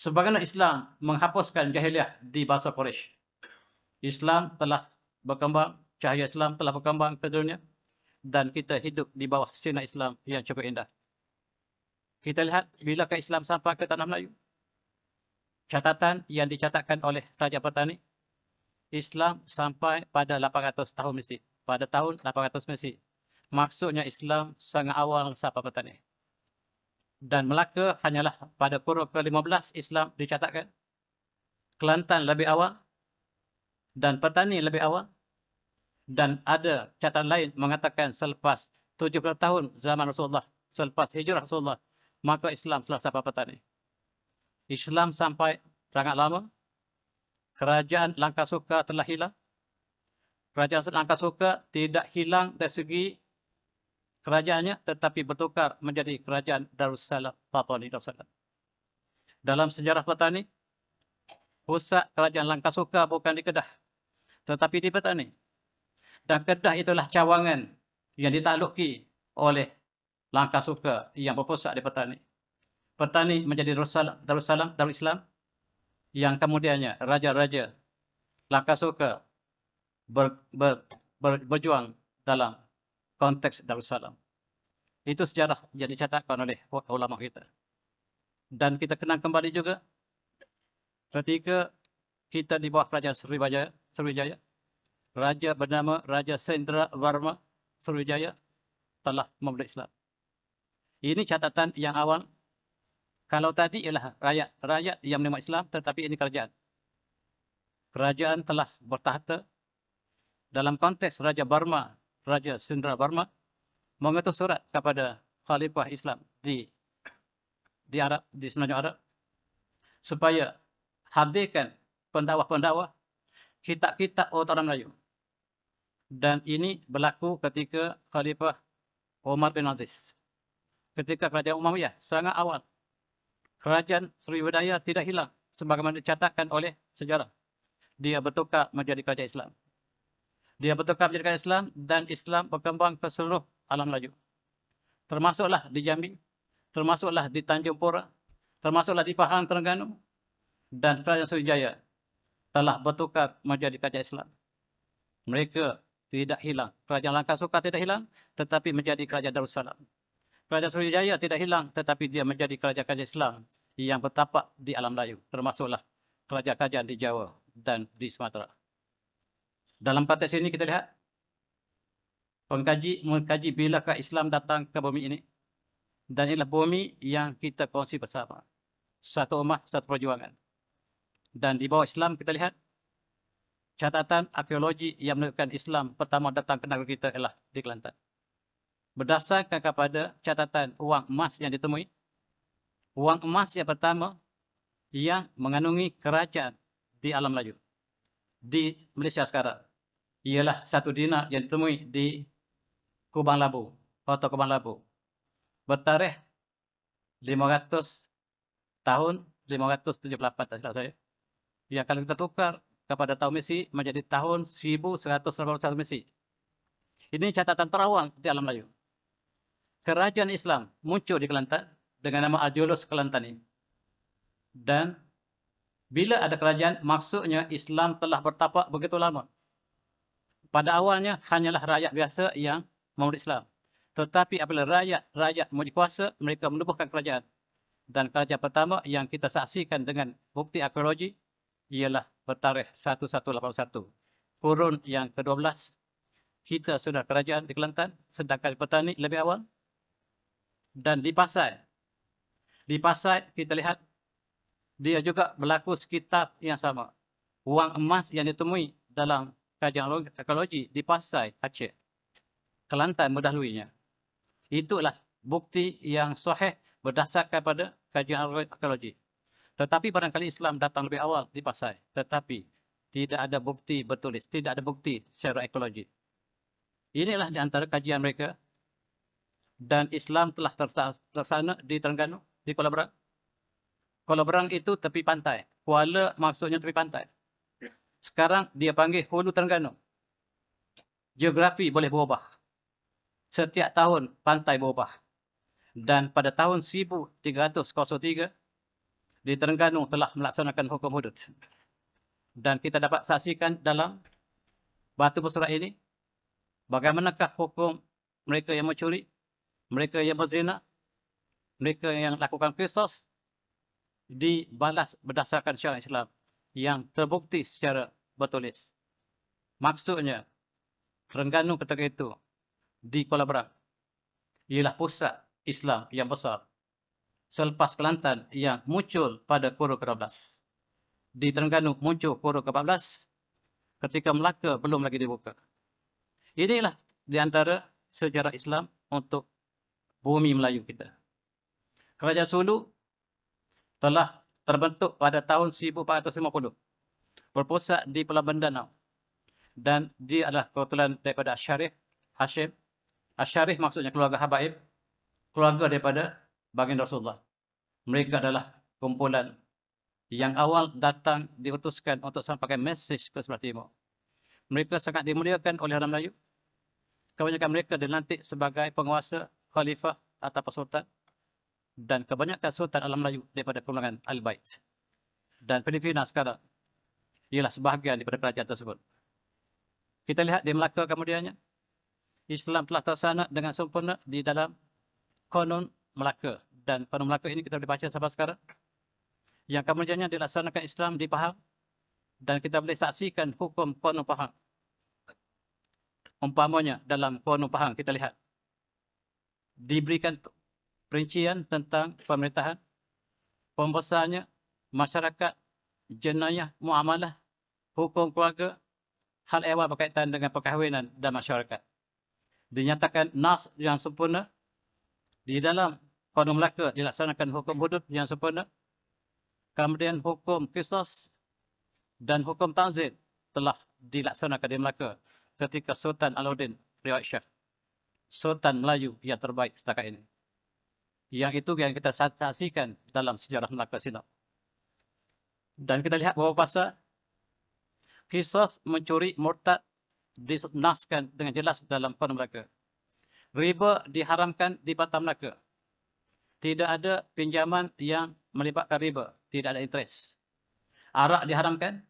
Sebagaimana Islam menghapuskan jahiliah di bahasa Quraisy. Islam telah berkembang, cahaya Islam telah berkembang ke dunia dan kita hidup di bawah sinar Islam yang cukup indah. Kita lihat bila ke Islam sampai ke tanah Melayu. Catatan yang dicatatkan oleh Raja Petani Islam sampai pada 800 tahun Mesir. Pada tahun 800 Mesir. Maksudnya Islam sangat awal siapa kata ni. Dan Melaka hanyalah pada kurun ke-15 Islam dicatatkan. Kelantan lebih awal. Dan petani lebih awal. Dan ada catatan lain mengatakan selepas 70 tahun zaman Rasulullah. Selepas hijrah Rasulullah. Maka Islam telah siapa petani. Islam sampai sangat lama. Kerajaan Langkah telah hilang. Kerajaan Langkah tidak hilang dari segi kerajaannya tetapi bertukar menjadi kerajaan Darussalam Fatani Darussalam. Dalam sejarah petani, pusat kerajaan Langkasuka bukan di Kedah tetapi di petani. Dan Kedah itulah cawangan yang ditakluki oleh Langkasuka yang berpusat di petani. Petani menjadi Darussalam, Darussalam Darul Islam yang kemudiannya raja-raja Langkasuka ber, ber, ber, berjuang dalam konteks Darussalam. Itu sejarah yang dicatatkan oleh ulama kita. Dan kita kenang kembali juga ketika kita di bawah kerajaan Sriwijaya, Sriwijaya raja bernama Raja Sendra Varma Sriwijaya telah memeluk Islam. Ini catatan yang awal. Kalau tadi ialah rakyat, rakyat yang menerima Islam tetapi ini kerajaan. Kerajaan telah bertahta dalam konteks Raja Barma Raja Sindra Barma mengutus surat kepada Khalifah Islam di di Arab di Semenanjung Arab supaya hadirkan pendakwa-pendakwa kitab-kitab orang Melayu. Dan ini berlaku ketika Khalifah Omar bin Aziz. Ketika Kerajaan Umayyah sangat awal. Kerajaan Sriwijaya tidak hilang sebagaimana dicatatkan oleh sejarah. Dia bertukar menjadi kerajaan Islam dia bertukar menjadikan Islam dan Islam berkembang ke seluruh alam Laju. Termasuklah di Jambi, termasuklah di Tanjung Pura, termasuklah di Pahang Terengganu dan Kerajaan Sriwijaya telah bertukar menjadi kerajaan Islam. Mereka tidak hilang. Kerajaan Langkah Suka tidak hilang tetapi menjadi kerajaan Darussalam. Kerajaan Sriwijaya tidak hilang tetapi dia menjadi kerajaan-kerajaan Islam yang bertapak di alam Laju. Termasuklah kerajaan-kerajaan di Jawa dan di Sumatera. Dalam konteks ini kita lihat pengkaji mengkaji bilakah Islam datang ke bumi ini. Dan inilah bumi yang kita kongsi bersama. Satu umat, satu perjuangan. Dan di bawah Islam kita lihat catatan arkeologi yang menunjukkan Islam pertama datang ke negara kita ialah di Kelantan. Berdasarkan kepada catatan wang emas yang ditemui, wang emas yang pertama yang mengandungi kerajaan di alam Melayu. Di Malaysia sekarang ialah satu dinar yang ditemui di Kubang Labu, atau Kubang Labu. Bertarikh 500 tahun 578 tak silap saya. Ya kalau kita tukar kepada tahun Mesi menjadi tahun 1181 Mesi. Ini catatan terawang di alam Melayu. Kerajaan Islam muncul di Kelantan dengan nama Ajulus Kelantan ini. Dan bila ada kerajaan, maksudnya Islam telah bertapak begitu lama pada awalnya hanyalah rakyat biasa yang memeluk Islam. Tetapi apabila rakyat-rakyat memiliki kuasa, mereka menubuhkan kerajaan. Dan kerajaan pertama yang kita saksikan dengan bukti arkeologi ialah bertarikh 1181. Kurun yang ke-12, kita sudah kerajaan di Kelantan sedangkan petani lebih awal. Dan di Pasai, di Pasai kita lihat dia juga berlaku sekitar yang sama. Uang emas yang ditemui dalam kajian ekologi kan, di Pasai Aceh, Kelantan mendahulunya. Itulah bukti yang sahih berdasarkan pada kajian ekologi. Tetapi barangkali Islam datang lebih awal di Pasai. Tetapi tidak ada bukti bertulis, tidak ada bukti secara ekologi. Inilah di antara kajian mereka. Dan Islam telah tersana di Terengganu, di Kuala Berang. Kuala Berang itu tepi pantai. Kuala maksudnya tepi pantai. Sekarang dia panggil Hulu Terengganu. Geografi boleh berubah. Setiap tahun pantai berubah. Dan pada tahun 1303, di Terengganu telah melaksanakan hukum hudud. Dan kita dapat saksikan dalam batu pesurat ini, bagaimanakah hukum mereka yang mencuri, mereka yang berzina, mereka yang lakukan kisos, dibalas berdasarkan syarat Islam yang terbukti secara bertulis. Maksudnya, Terengganu ketika itu di Kuala Berang ialah pusat Islam yang besar selepas Kelantan yang muncul pada kurung ke-12. Di Terengganu muncul kurung ke-14 ketika Melaka belum lagi dibuka. Inilah di antara sejarah Islam untuk bumi Melayu kita. Kerajaan Sulu telah terbentuk pada tahun 1450. Berpusat di Pulau Bendanau. Dan dia adalah kebetulan daripada Asyarif Hashim. Asyarif maksudnya keluarga Habaib. Keluarga daripada Baginda Rasulullah. Mereka adalah kumpulan yang awal datang diutuskan untuk sampaikan mesej ke sebelah timur. Mereka sangat dimuliakan oleh orang Melayu. Kebanyakan mereka dilantik sebagai penguasa, khalifah atau pesultan dan kebanyakan Sultan Alam Melayu daripada perundangan Al-Bait. Dan Filipina sekarang ialah sebahagian daripada kerajaan tersebut. Kita lihat di Melaka kemudiannya. Islam telah tersana dengan sempurna di dalam konon Melaka. Dan konon Melaka ini kita boleh baca sampai sekarang. Yang kemudiannya dilaksanakan Islam di Pahang. Dan kita boleh saksikan hukum konon Pahang. Umpamanya dalam konon Pahang kita lihat. Diberikan perincian tentang pemerintahan, pembesarnya, masyarakat, jenayah, muamalah, hukum keluarga, hal ehwal berkaitan dengan perkahwinan dan masyarakat. Dinyatakan nas yang sempurna di dalam Kodong Melaka dilaksanakan hukum hudud yang sempurna. Kemudian hukum kisos dan hukum ta'zid telah dilaksanakan di Melaka ketika Sultan Alauddin Riwayat Syekh. Sultan Melayu yang terbaik setakat ini. Yang itu yang kita saksikan dalam sejarah Melaka Sinop. Dan kita lihat bahawa pasal kisah mencuri murtad dinaskan dengan jelas dalam Kuala Melaka. Riba diharamkan di Batam Melaka. Tidak ada pinjaman yang melibatkan riba. Tidak ada interest. Arak diharamkan.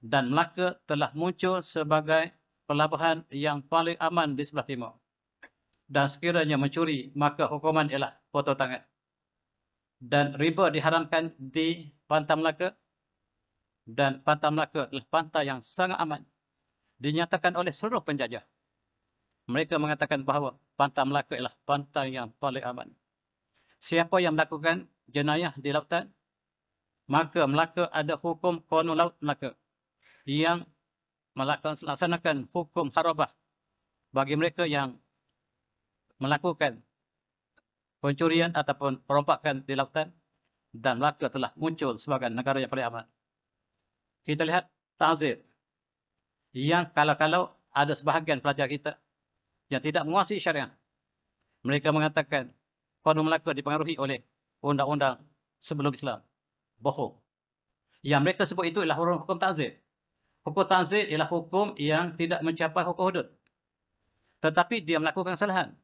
Dan Melaka telah muncul sebagai pelabuhan yang paling aman di sebelah timur dan sekiranya mencuri, maka hukuman ialah potong tangan. Dan riba diharamkan di Pantai Melaka. Dan Pantai Melaka adalah pantai yang sangat aman. Dinyatakan oleh seluruh penjajah. Mereka mengatakan bahawa Pantai Melaka ialah pantai yang paling aman. Siapa yang melakukan jenayah di lautan, maka Melaka ada hukum konon laut Melaka yang melaksanakan hukum harabah bagi mereka yang melakukan pencurian ataupun perompakan di lautan dan Melaka telah muncul sebagai negara yang paling aman. Kita lihat ta'zir yang kalau-kalau ada sebahagian pelajar kita yang tidak menguasai syariah. Mereka mengatakan kondom Melaka dipengaruhi oleh undang-undang sebelum Islam. Bohong. Yang mereka sebut itu ialah hukum ta'zir. Hukum ta'zir ialah hukum yang tidak mencapai hukum hudud. Tetapi dia melakukan kesalahan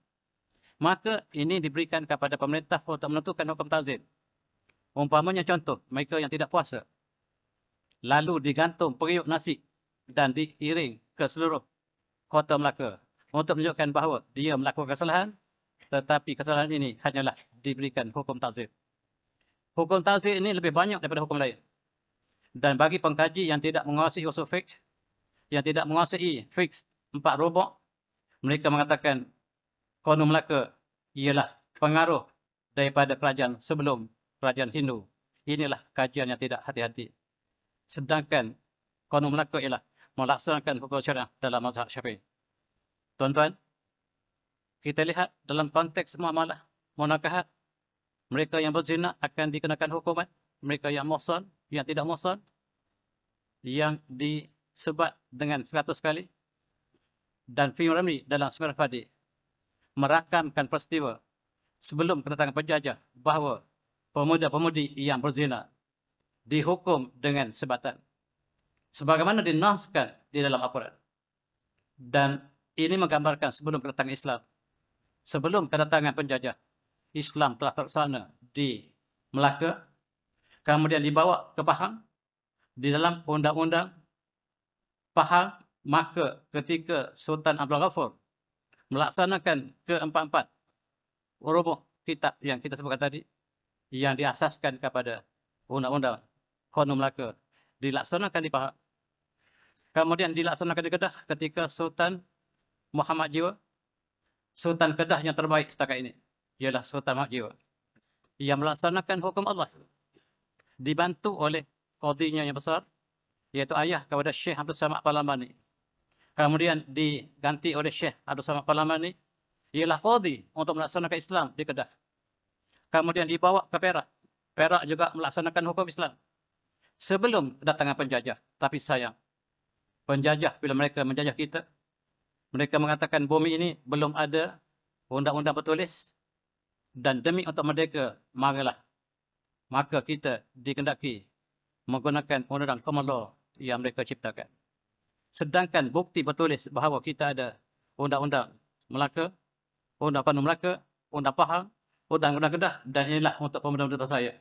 maka ini diberikan kepada pemerintah untuk menentukan hukum tazir. Umpamanya contoh, mereka yang tidak puasa, lalu digantung periuk nasi dan diiring ke seluruh kota Melaka untuk menunjukkan bahawa dia melakukan kesalahan, tetapi kesalahan ini hanyalah diberikan hukum tazir. Hukum tazir ini lebih banyak daripada hukum lain. Dan bagi pengkaji yang tidak menguasai usul fiqh, yang tidak menguasai fiqh empat rubuk, mereka mengatakan Konu Melaka ialah pengaruh daripada kerajaan sebelum kerajaan Hindu. Inilah kajian yang tidak hati-hati. Sedangkan Konu Melaka ialah melaksanakan hukum syariah dalam mazhab syafi'i. Tuan-tuan, kita lihat dalam konteks muamalah munakahat, mereka yang berzina akan dikenakan hukuman. Mereka yang mohsan, yang tidak mohsan, yang disebat dengan 100 kali. Dan Fiyu Ramli dalam Semirah Fadih merakamkan peristiwa sebelum kedatangan penjajah bahawa pemuda-pemudi yang berzina dihukum dengan sebatan sebagaimana dinaskan di dalam Al-Quran. Dan ini menggambarkan sebelum kedatangan Islam. Sebelum kedatangan penjajah, Islam telah terlaksana di Melaka, kemudian dibawa ke Pahang, di dalam undang-undang Pahang, maka ketika Sultan Abdul Ghaffar melaksanakan keempat-empat rubuh kitab yang kita sebutkan tadi yang diasaskan kepada undang-undang Konon Melaka dilaksanakan di Pahang. Kemudian dilaksanakan di Kedah ketika Sultan Muhammad Jiwa Sultan Kedah yang terbaik setakat ini ialah Sultan Muhammad Jiwa yang melaksanakan hukum Allah dibantu oleh kodinya yang besar iaitu ayah kepada Syekh Abdul Samad Palamani kemudian diganti oleh Syekh Abdul Samad Palamani ialah qadi untuk melaksanakan Islam di Kedah. Kemudian dibawa ke Perak. Perak juga melaksanakan hukum Islam. Sebelum datangnya penjajah. Tapi sayang. Penjajah bila mereka menjajah kita. Mereka mengatakan bumi ini belum ada undang-undang bertulis. Dan demi untuk merdeka, marilah. Maka kita dikendaki menggunakan undang-undang common yang mereka ciptakan. Sedangkan bukti bertulis bahawa kita ada undang-undang Melaka, undang-undang Melaka, undang Pahang, undang-undang Kedah dan inilah untuk pemerintah saya.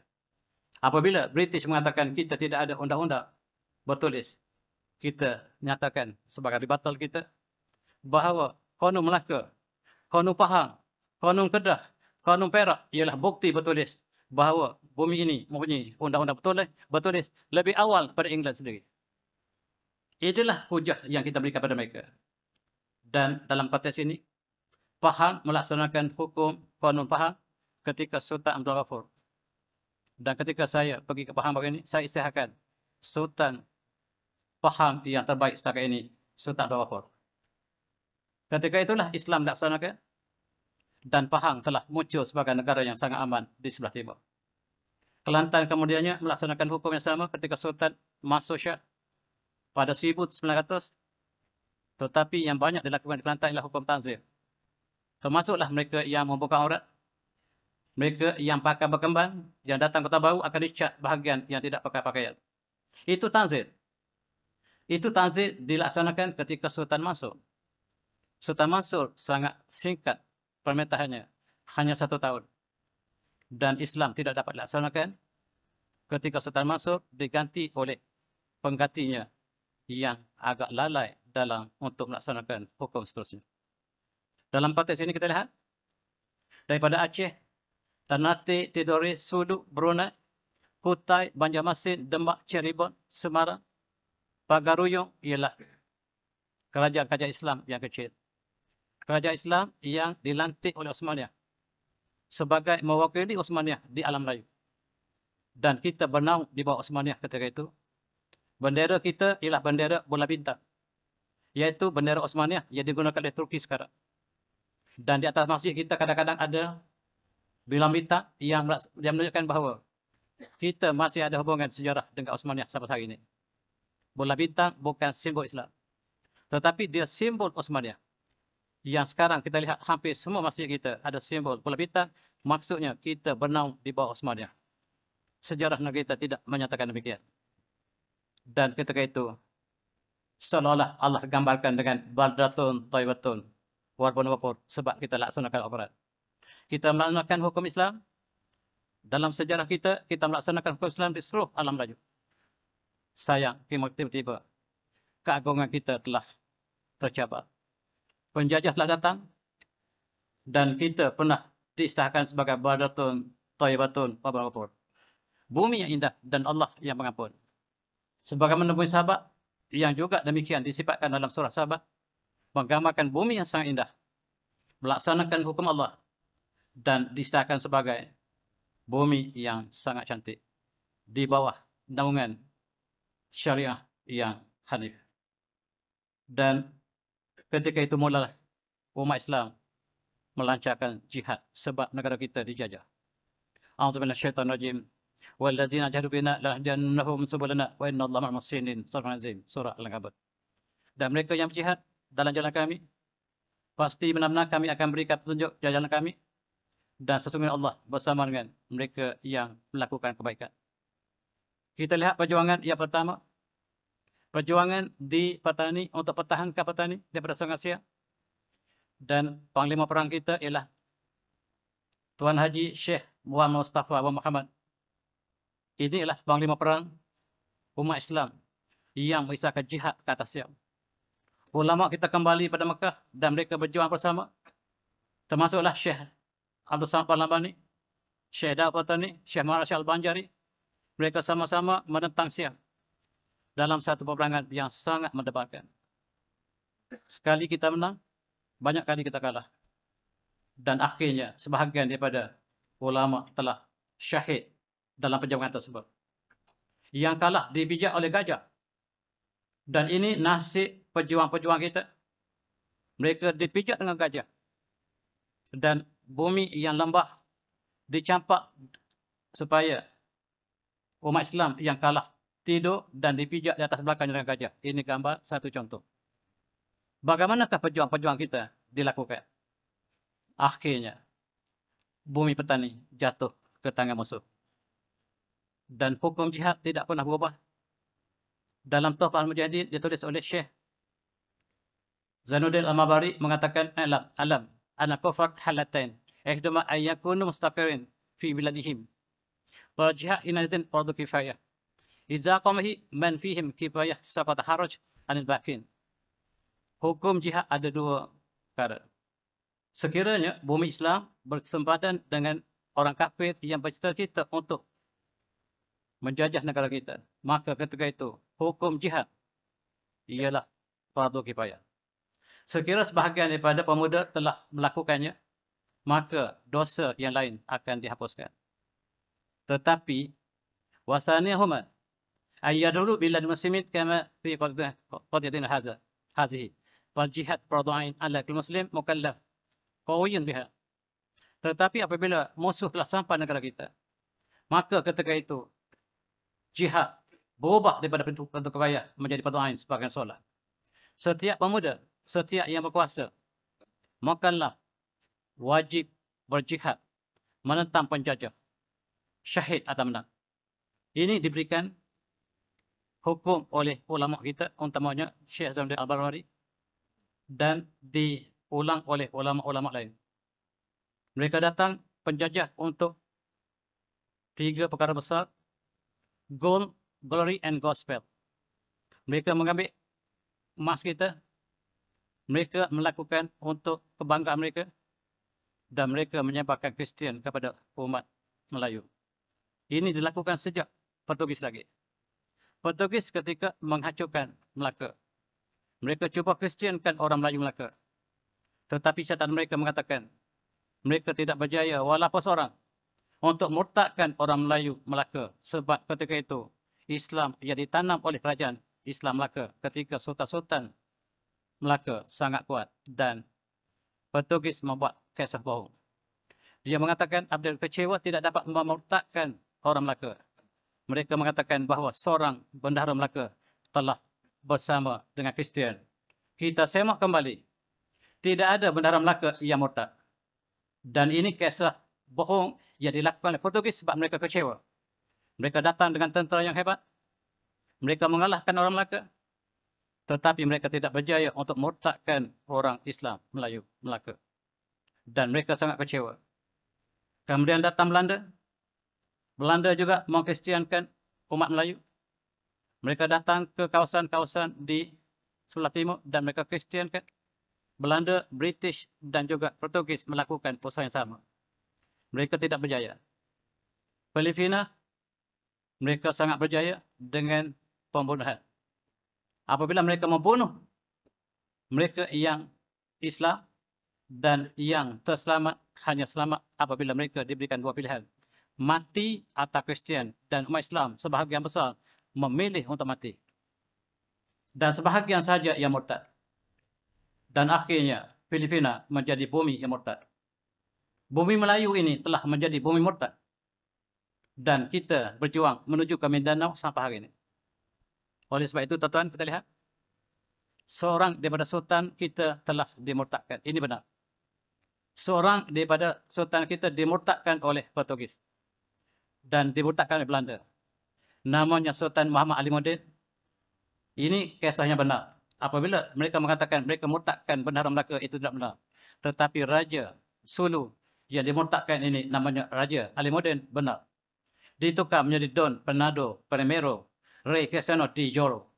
Apabila British mengatakan kita tidak ada undang-undang bertulis, kita nyatakan sebagai dibatal kita bahawa Konon Melaka, Konon Pahang, Konon Kedah, Konon Perak ialah bukti bertulis bahawa bumi ini mempunyai undang-undang bertulis, bertulis lebih awal pada England sendiri. Itulah hujah yang kita berikan kepada mereka. Dan dalam konteks ini, Pahang melaksanakan hukum konon Pahang ketika Sultan Abdul Ghafur. Dan ketika saya pergi ke Pahang ini, saya istiharkan Sultan Pahang yang terbaik setakat ini, Sultan Abdul Ghafur. Ketika itulah Islam dilaksanakan dan Pahang telah muncul sebagai negara yang sangat aman di sebelah timur. Kelantan kemudiannya melaksanakan hukum yang sama ketika Sultan Masyarakat pada 1900 tetapi yang banyak dilakukan di Kelantan ialah hukum tanzir. Termasuklah mereka yang membuka aurat. Mereka yang pakai berkembang, yang datang kota baru akan dicat bahagian yang tidak pakai pakaian. Itu tanzir. Itu tanzir dilaksanakan ketika Sultan masuk. Sultan masuk sangat singkat permintaannya. Hanya satu tahun. Dan Islam tidak dapat dilaksanakan ketika Sultan masuk diganti oleh penggantinya yang agak lalai dalam untuk melaksanakan hukum seterusnya. Dalam konteks ini kita lihat daripada Aceh, Ternate, Tidore, Sudu, Brunei, Kutai, Banjarmasin, Demak, Cirebon, Semarang, Pagaruyung ialah kerajaan-kerajaan Islam yang kecil. Kerajaan Islam yang dilantik oleh Osmaniyah sebagai mewakili Osmaniyah di alam Melayu. Dan kita bernaung di bawah Osmaniyah ketika itu Bendera kita ialah bendera bola bintang. Iaitu bendera Osmania yang digunakan oleh Turki sekarang. Dan di atas masjid kita kadang-kadang ada bilang bintang yang menunjukkan bahawa kita masih ada hubungan sejarah dengan Osmania sampai hari ini. Bola bintang bukan simbol Islam. Tetapi dia simbol Osmania. Yang sekarang kita lihat hampir semua masjid kita ada simbol bola bintang. Maksudnya kita bernaung di bawah Osmania. Sejarah negara kita tidak menyatakan demikian. Dan ketika itu, seolah-olah Allah gambarkan dengan baldatun taibatun. Warbun wapur. Sebab kita laksanakan operat. Kita melaksanakan hukum Islam. Dalam sejarah kita, kita melaksanakan hukum Islam di seluruh alam Raya. Sayang, tiba-tiba keagungan kita telah tercabar. Penjajah telah datang dan kita pernah diistahkan sebagai baratun, toibatun, wabarakatuh. Bumi yang indah dan Allah yang mengampun sebagaimana bumi sahabat yang juga demikian disifatkan dalam surah sahabat menggambarkan bumi yang sangat indah melaksanakan hukum Allah dan disetakan sebagai bumi yang sangat cantik di bawah naungan syariah yang hanif dan ketika itu mulalah umat Islam melancarkan jihad sebab negara kita dijajah. Alhamdulillah syaitan rajim. Waladzina jahadu bina la'ajannahum subulana wa inna Allah ma'al musinin. Surah Al-Azim. Surah Al-Kabut. Dan mereka yang berjihad dalam jalan kami, pasti benar-benar kami akan berikan petunjuk jalan kami. Dan sesungguhnya Allah bersama dengan mereka yang melakukan kebaikan. Kita lihat perjuangan yang pertama. Perjuangan di petani untuk pertahankan petani daripada Sungai Asia. Dan panglima perang kita ialah Tuan Haji Syekh Muhammad Mustafa Muhammad ini adalah panglima perang umat Islam yang mengisahkan jihad ke atas Syam. Ulama kita kembali pada Mekah dan mereka berjuang bersama. Termasuklah Syekh Abdul Samad Parlambani, Syekh Da'apatani, Syekh Muhammad Syekh Al-Banjari. Mereka sama-sama menentang Syam dalam satu peperangan yang sangat mendebarkan. Sekali kita menang, banyak kali kita kalah. Dan akhirnya sebahagian daripada ulama telah syahid dalam perjamuan tersebut. Yang kalah dibijak oleh gajah. Dan ini nasib pejuang-pejuang kita. Mereka dipijak dengan gajah. Dan bumi yang lembah dicampak supaya umat Islam yang kalah tidur dan dipijak di atas belakang dengan gajah. Ini gambar satu contoh. Bagaimanakah pejuang-pejuang kita dilakukan? Akhirnya, bumi petani jatuh ke tangan musuh dan hukum jihad tidak pernah berubah. Dalam Tuhfah Al-Mujadid ditulis oleh Syekh Zainuddin Al-Mabari mengatakan alam alam ana kufar halatain ihduma ayyakun mustaqirin fi biladihim wa jihad inatin fardu kifayah iza qamahi man fihim kifayah saqata haraj anil baqin hukum jihad ada dua perkara sekiranya bumi Islam bersempadan dengan orang kafir yang bercita-cita untuk menjajah negara kita, maka ketika itu hukum jihad ialah fardu kifayah. Sekira sebahagian daripada pemuda telah melakukannya, maka dosa yang lain akan dihapuskan. Tetapi wasaniyahuma ayyadru bil muslimin kama fi qadiyatin hadza hadhihi. Fal jihad fardu'ain 'ala kull muslim mukallaf qawiyyun biha. Tetapi apabila musuh telah sampai negara kita, maka ketika itu jihad berubah daripada pintu-pintu kerayat menjadi pentu ain sebagai solat. Setiap pemuda, setiap yang berkuasa, makanlah wajib berjihad menentang penjajah syahid atau menang. Ini diberikan hukum oleh ulama kita, utamanya Syekh Zamdi Al-Barmari dan diulang oleh ulama-ulama lain. Mereka datang penjajah untuk tiga perkara besar gold, glory and gospel. Mereka mengambil emas kita. Mereka melakukan untuk kebanggaan mereka dan mereka menyebarkan Kristian kepada umat Melayu. Ini dilakukan sejak Portugis lagi. Portugis ketika menghancurkan Melaka. Mereka cuba Kristiankan orang Melayu Melaka. Tetapi syaitan mereka mengatakan mereka tidak berjaya walaupun seorang untuk murtadkan orang Melayu Melaka sebab ketika itu Islam yang ditanam oleh kerajaan Islam Melaka ketika sultan-sultan Melaka sangat kuat dan Portugis membuat kisah bohong. Dia mengatakan Abdul kecewa tidak dapat memurtadkan orang Melaka. Mereka mengatakan bahawa seorang bendahara Melaka telah bersama dengan Kristian. Kita semak kembali. Tidak ada bendahara Melaka yang murtad. Dan ini kisah bohong yang dilakukan oleh Portugis sebab mereka kecewa. Mereka datang dengan tentera yang hebat. Mereka mengalahkan orang Melaka. Tetapi mereka tidak berjaya untuk murtadkan orang Islam Melayu Melaka. Dan mereka sangat kecewa. Kemudian datang Belanda. Belanda juga mengkristiankan umat Melayu. Mereka datang ke kawasan-kawasan di sebelah timur dan mereka kristiankan. Belanda, British dan juga Portugis melakukan perusahaan yang sama mereka tidak berjaya. Filipina, mereka sangat berjaya dengan pembunuhan. Apabila mereka membunuh, mereka yang Islam dan yang terselamat hanya selamat apabila mereka diberikan dua pilihan. Mati atau Kristian dan umat Islam sebahagian besar memilih untuk mati. Dan sebahagian saja yang murtad. Dan akhirnya Filipina menjadi bumi yang murtad. Bumi Melayu ini telah menjadi bumi murtad. Dan kita berjuang menuju ke Mindanao sampai hari ini. Oleh sebab itu, tuan-tuan, kita lihat. Seorang daripada sultan kita telah dimurtadkan. Ini benar. Seorang daripada sultan kita dimurtadkan oleh Portugis. Dan dimurtadkan oleh Belanda. Namanya Sultan Muhammad Ali Modin. Ini kisahnya benar. Apabila mereka mengatakan mereka murtadkan benar Melaka itu tidak benar. Tetapi Raja Sulu yang dimontakkan ini namanya Raja Ahli Modern benar. Ditukar menjadi Don Bernardo Primero Rey Cassiano di Joro.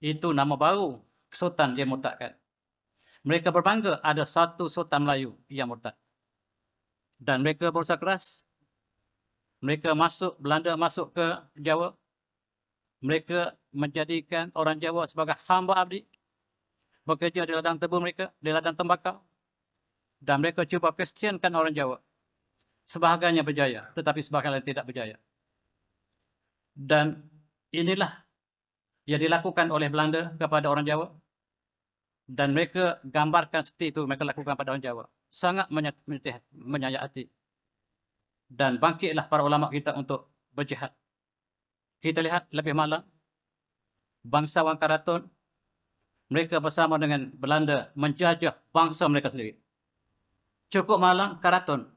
Itu nama baru Sultan yang mutakkan. Mereka berbangga ada satu Sultan Melayu yang mutak. Dan mereka berusaha keras. Mereka masuk, Belanda masuk ke Jawa. Mereka menjadikan orang Jawa sebagai hamba abdi. Bekerja di ladang tebu mereka, di ladang tembakau. Dan mereka cuba kristiankan orang Jawa. Sebahagiannya berjaya. Tetapi sebahagian lain tidak berjaya. Dan inilah yang dilakukan oleh Belanda kepada orang Jawa. Dan mereka gambarkan seperti itu mereka lakukan pada orang Jawa. Sangat menyayat hati. Dan bangkitlah para ulama kita untuk berjihad. Kita lihat lebih malam. bangsa Karaton. Mereka bersama dengan Belanda menjajah bangsa mereka sendiri cukup malang Karaton.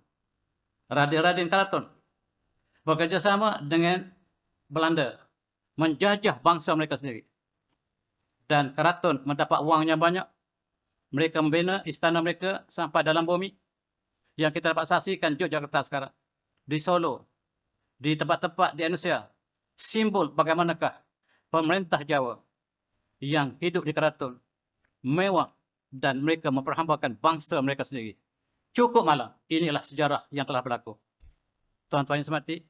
Raden-raden Karaton. Bekerjasama dengan Belanda. Menjajah bangsa mereka sendiri. Dan Karaton mendapat wangnya banyak. Mereka membina istana mereka sampai dalam bumi. Yang kita dapat saksikan di Jakarta sekarang. Di Solo. Di tempat-tempat di Indonesia. Simbol bagaimanakah pemerintah Jawa yang hidup di Karaton mewah dan mereka memperhambakan bangsa mereka sendiri. Cukup malam. Inilah sejarah yang telah berlaku. Tuan-tuan yang semati,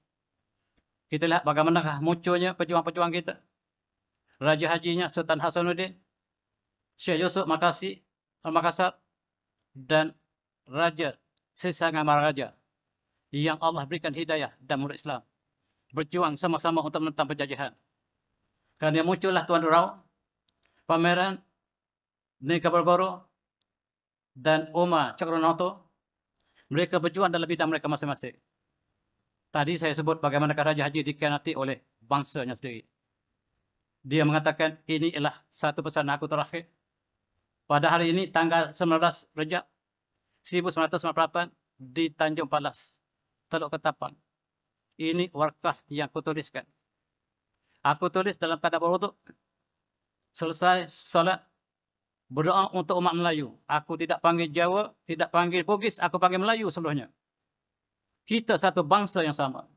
kita lihat bagaimanakah munculnya pejuang-pejuang kita. Raja Hajinya Sultan Hasanuddin, Syekh Yusuf Makasi, Makassar, dan Raja Sesangan Maharaja yang Allah berikan hidayah dan murid Islam. Berjuang sama-sama untuk menentang penjajahan. Kerana muncullah Tuan Durau, pameran, Negeri Baru, dan Umar Cakranoto mereka berjuang dalam bidang mereka masing-masing. Tadi saya sebut bagaimana Raja Haji dikhianati oleh bangsanya sendiri. Dia mengatakan ini ialah satu pesan aku terakhir. Pada hari ini tanggal 19 Rejab 1998 di Tanjung Palas, Teluk Ketapang. Ini warkah yang aku tuliskan. Aku tulis dalam keadaan berwuduk. Selesai salat berdoa untuk umat Melayu. Aku tidak panggil Jawa, tidak panggil Bugis, aku panggil Melayu seluruhnya. Kita satu bangsa yang sama.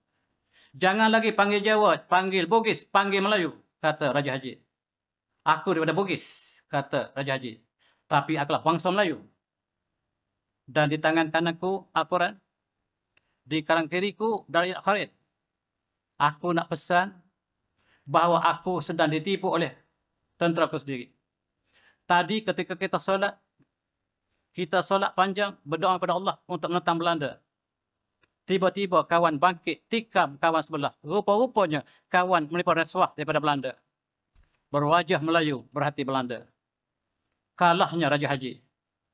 Jangan lagi panggil Jawa, panggil Bugis, panggil Melayu, kata Raja Haji. Aku daripada Bugis, kata Raja Haji. Tapi aku lah bangsa Melayu. Dan di tangan kananku, aku quran Di kanan kiriku, dari Al-Kharid. Aku nak pesan bahawa aku sedang ditipu oleh tentera aku sendiri tadi ketika kita solat, kita solat panjang berdoa kepada Allah untuk menentang Belanda. Tiba-tiba kawan bangkit, tikam kawan sebelah. Rupa-rupanya kawan melipat rasuah daripada Belanda. Berwajah Melayu, berhati Belanda. Kalahnya Raja Haji.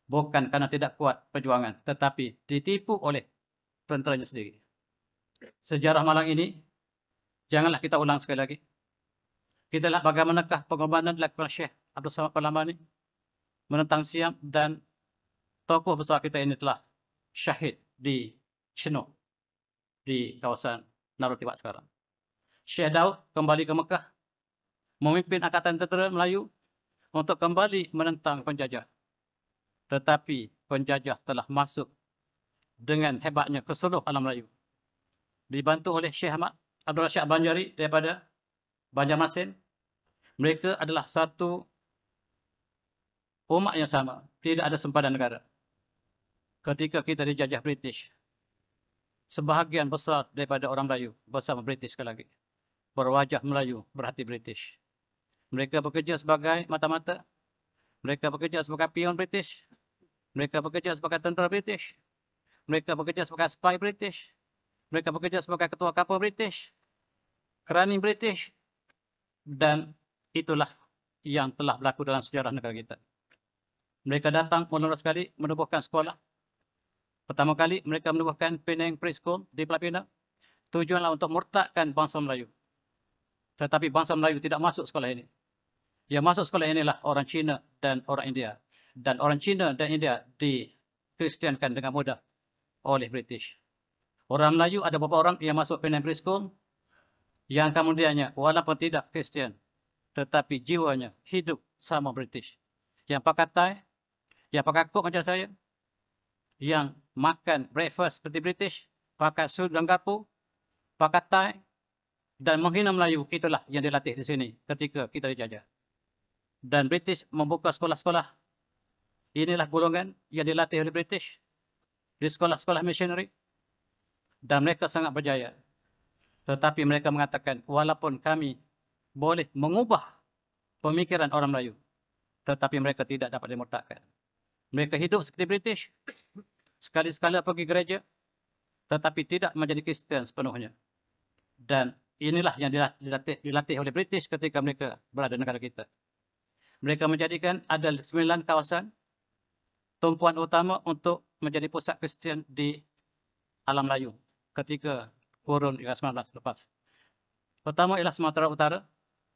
Bukan kerana tidak kuat perjuangan, tetapi ditipu oleh tenteranya sendiri. Sejarah malang ini, janganlah kita ulang sekali lagi. Kita lihat bagaimanakah pengorbanan dilakukan Syekh Abdul Samad Palamani menentang siap dan tokoh besar kita ini telah syahid di Chinook di kawasan Narul Tibat sekarang. Syekh Daud kembali ke Mekah memimpin Angkatan Tentera Melayu untuk kembali menentang penjajah. Tetapi penjajah telah masuk dengan hebatnya ke seluruh alam Melayu. Dibantu oleh Syekh Ahmad Abdul Rashid Banjari daripada Banjarmasin. Mereka adalah satu umat yang sama. Tidak ada sempadan negara. Ketika kita dijajah British, sebahagian besar daripada orang Melayu bersama British sekali lagi. Berwajah Melayu, berhati British. Mereka bekerja sebagai mata-mata. Mereka bekerja sebagai pion British. Mereka bekerja sebagai tentera British. Mereka bekerja sebagai spy British. Mereka bekerja sebagai ketua kapal British. Kerani British. Dan itulah yang telah berlaku dalam sejarah negara kita. Mereka datang mula-mula sekali menubuhkan sekolah. Pertama kali mereka menubuhkan Penang Preschool di Pelapina. Tujuanlah untuk murtadkan bangsa Melayu. Tetapi bangsa Melayu tidak masuk sekolah ini. Yang masuk sekolah inilah orang Cina dan orang India. Dan orang Cina dan India dikristiankan dengan mudah oleh British. Orang Melayu ada beberapa orang yang masuk Penang Preschool yang kemudiannya walaupun tidak Kristian tetapi jiwanya hidup sama British. Yang Pakatai yang pakai kok macam saya. Yang makan breakfast seperti British. Pakai suit dan garpu. Pakai tie. Dan menghina Melayu. Itulah yang dilatih di sini ketika kita dijajah. Dan British membuka sekolah-sekolah. Inilah golongan yang dilatih oleh British. Di sekolah-sekolah missionary. Dan mereka sangat berjaya. Tetapi mereka mengatakan, walaupun kami boleh mengubah pemikiran orang Melayu, tetapi mereka tidak dapat dimurtadkan. Mereka hidup seperti British. Sekali-sekala pergi gereja. Tetapi tidak menjadi Kristian sepenuhnya. Dan inilah yang dilatih, dilatih oleh British ketika mereka berada di negara kita. Mereka menjadikan ada sembilan kawasan tumpuan utama untuk menjadi pusat Kristian di alam Melayu ketika kurun 19 lepas. Pertama ialah Sumatera Utara,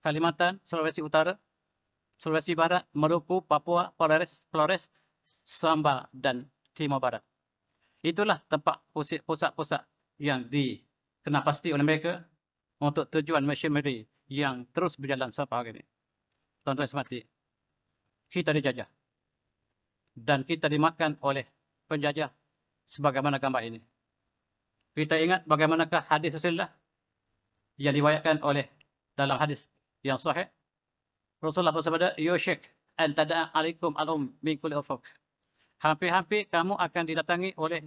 Kalimantan, Sulawesi Utara, Sulawesi Barat, Maluku, Papua, Flores, Flores, Samba dan Timur Barat. Itulah tempat pusat-pusat yang dikenal pasti oleh mereka untuk tujuan meri yang terus berjalan sampai hari ini. Tuan-tuan semati, kita dijajah dan kita dimakan oleh penjajah sebagaimana gambar ini. Kita ingat bagaimanakah hadis Rasulullah yang diwayatkan oleh dalam hadis yang sahih. Rasulullah bersabda, Yoshik, ya antada'a alaikum alum minkul ufuk hampir-hampir kamu akan didatangi oleh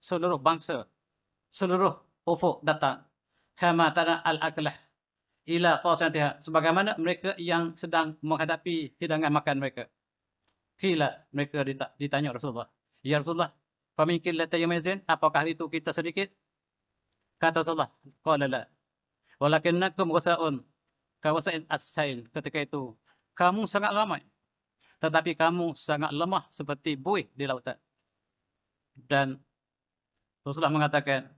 seluruh bangsa. Seluruh ufuk datang. Kama tanah al-aklah ila qasatiha. Sebagaimana mereka yang sedang menghadapi hidangan makan mereka. Kila mereka ditanya Rasulullah. Ya Rasulullah, pemikir latar apakah itu kita sedikit? Kata Rasulullah, Qala la. Walakinnakum gusa'un. kawasan as-sail. Ketika itu, kamu sangat ramai tetapi kamu sangat lemah seperti buih di lautan. Dan Rasulullah mengatakan,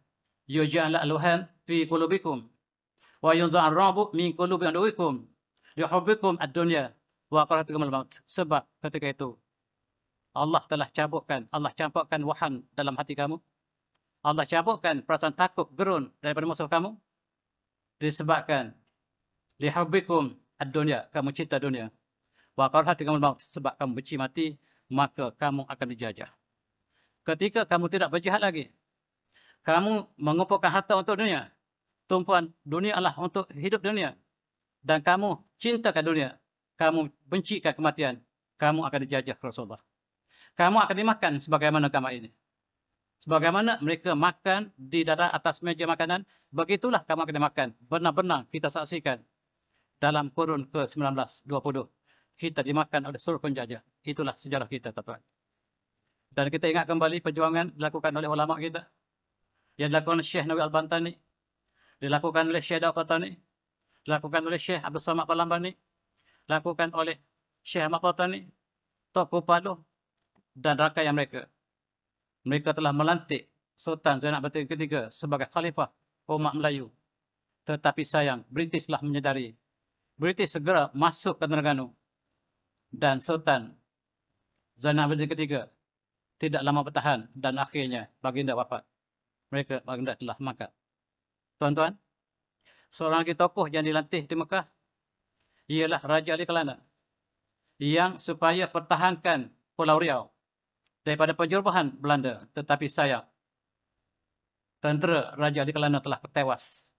Yuja'la aluhan fi kulubikum, wa yuza'an rabu min kulubi anduikum, yuhubikum ad-dunya, wa qaratikum al-maut. Sebab ketika itu, Allah telah cabutkan, Allah campurkan waham dalam hati kamu. Allah campurkan perasaan takut, gerun daripada musuh kamu. Disebabkan, lihubikum ad-dunya, kamu cinta dunia. Wa hati kamu maut sebab kamu benci mati, maka kamu akan dijajah. Ketika kamu tidak berjihad lagi, kamu mengumpulkan harta untuk dunia. Tumpuan dunia adalah untuk hidup dunia. Dan kamu cintakan dunia. Kamu bencikan kematian. Kamu akan dijajah Rasulullah. Kamu akan dimakan sebagaimana kamu ini. Sebagaimana mereka makan di darah atas meja makanan, begitulah kamu akan dimakan. Benar-benar kita saksikan dalam kurun ke-19-20 kita dimakan oleh seluruh penjajah. Itulah sejarah kita, Tuan-Tuan. Dan kita ingat kembali perjuangan dilakukan oleh ulama kita. Yang dilakukan oleh Syekh Nawawi Al-Bantani. Dilakukan oleh Syekh Daud Batani. Dilakukan oleh Syekh Abdul Samad Palambani. Dilakukan oleh Syekh Ahmad Batani. Tokoh Paduh. Dan rakyat mereka. Mereka telah melantik Sultan Zainab Batin ketiga sebagai khalifah umat Melayu. Tetapi sayang, British telah menyedari. British segera masuk ke Terengganu dan Sultan Zainal Abidin ketiga tidak lama bertahan dan akhirnya baginda wafat. Mereka baginda telah mangkat. Tuan-tuan, seorang lagi tokoh yang dilantik di Mekah ialah Raja Ali Kelana yang supaya pertahankan Pulau Riau daripada penjerobohan Belanda tetapi sayang tentera Raja Ali Kelana telah tewas.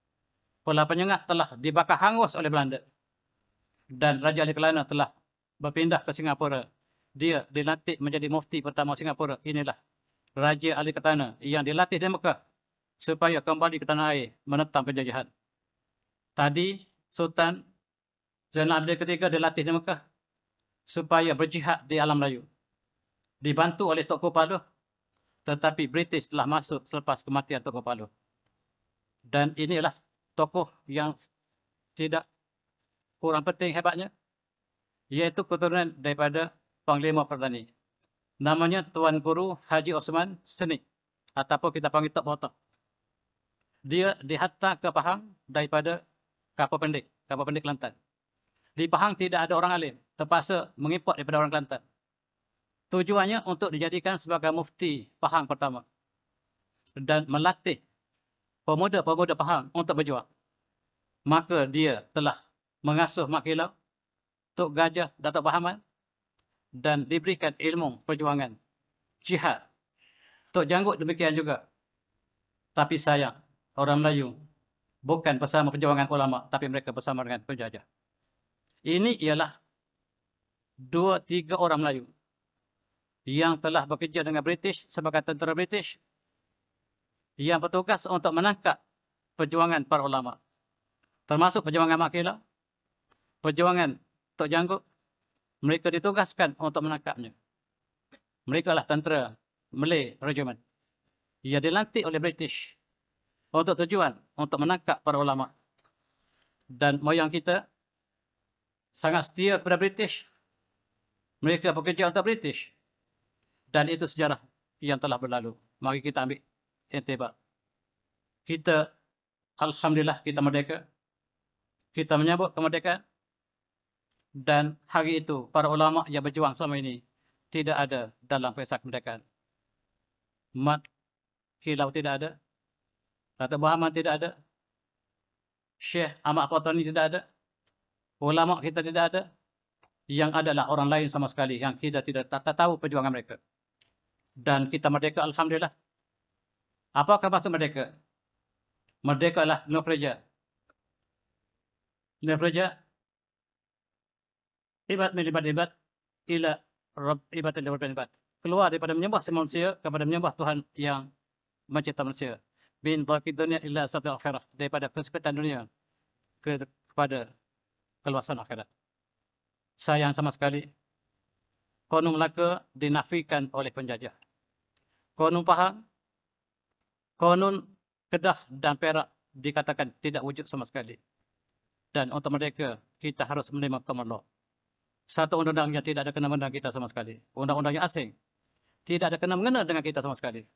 Pulau Penyengah telah dibakar hangus oleh Belanda dan Raja Ali Kelana telah berpindah ke Singapura. Dia dilantik menjadi mufti pertama Singapura. Inilah Raja Ali Ketana yang dilatih di Mekah supaya kembali ke tanah air menentang penjajahan. Tadi Sultan Zainal Abidin ketiga dilatih di Mekah supaya berjihad di alam Melayu. Dibantu oleh Tok Paluh tetapi British telah masuk selepas kematian Tok Paluh. Dan inilah tokoh yang tidak kurang penting hebatnya iaitu keturunan daripada Panglima Pertani. Namanya Tuan Guru Haji Osman Seni ataupun kita panggil Tok Botok. Dia dihatta ke Pahang daripada Kapal Pendek, Kapal Pendek Kelantan. Di Pahang tidak ada orang alim, terpaksa mengimport daripada orang Kelantan. Tujuannya untuk dijadikan sebagai mufti Pahang pertama dan melatih pemuda-pemuda Pahang untuk berjuang. Maka dia telah mengasuh Mak Kilau Tok Gajah Datuk Bahamat dan diberikan ilmu perjuangan jihad. Tok Janggut demikian juga. Tapi saya orang Melayu bukan bersama perjuangan ulama tapi mereka bersama dengan penjajah. Ini ialah dua tiga orang Melayu yang telah bekerja dengan British sebagai tentera British yang bertugas untuk menangkap perjuangan para ulama. Termasuk perjuangan Makila, perjuangan tak janggup. Mereka ditugaskan untuk menangkapnya. Mereka lah tentera Malay Regiment. Ia dilantik oleh British untuk tujuan untuk menangkap para ulama. Dan moyang kita sangat setia kepada British. Mereka bekerja untuk British. Dan itu sejarah yang telah berlalu. Mari kita ambil intibat. Kita, Alhamdulillah kita merdeka. Kita menyambut kemerdekaan dan hari itu para ulama yang berjuang selama ini tidak ada dalam pesta kemerdekaan. Mat hilau tidak ada. Dato' Muhammad tidak ada. Syekh Ahmad Fatani tidak ada. Ulama kita tidak ada. Yang adalah orang lain sama sekali yang kita tidak tahu perjuangan mereka. Dan kita merdeka alhamdulillah. Apakah maksud merdeka? Merdeka adalah negeri. Negeri ibadat melibat ibadat ila rab ibadat yang daripada ibadat. Keluar daripada menyembah si manusia kepada menyembah Tuhan yang mencipta manusia. Bin dhaki dunia ila sabda akhirah. Daripada kesempatan dunia ke, kepada keluasan akhirat. Sayang sama sekali. Konung laka dinafikan oleh penjajah. Konung Pahang. Konun Kedah dan Perak dikatakan tidak wujud sama sekali. Dan untuk mereka, kita harus menerima kemerdekaan. Satu undang-undang yang tidak ada kena mengena kita sama sekali. Undang-undang yang asing. Tidak ada kena mengena dengan kita sama sekali.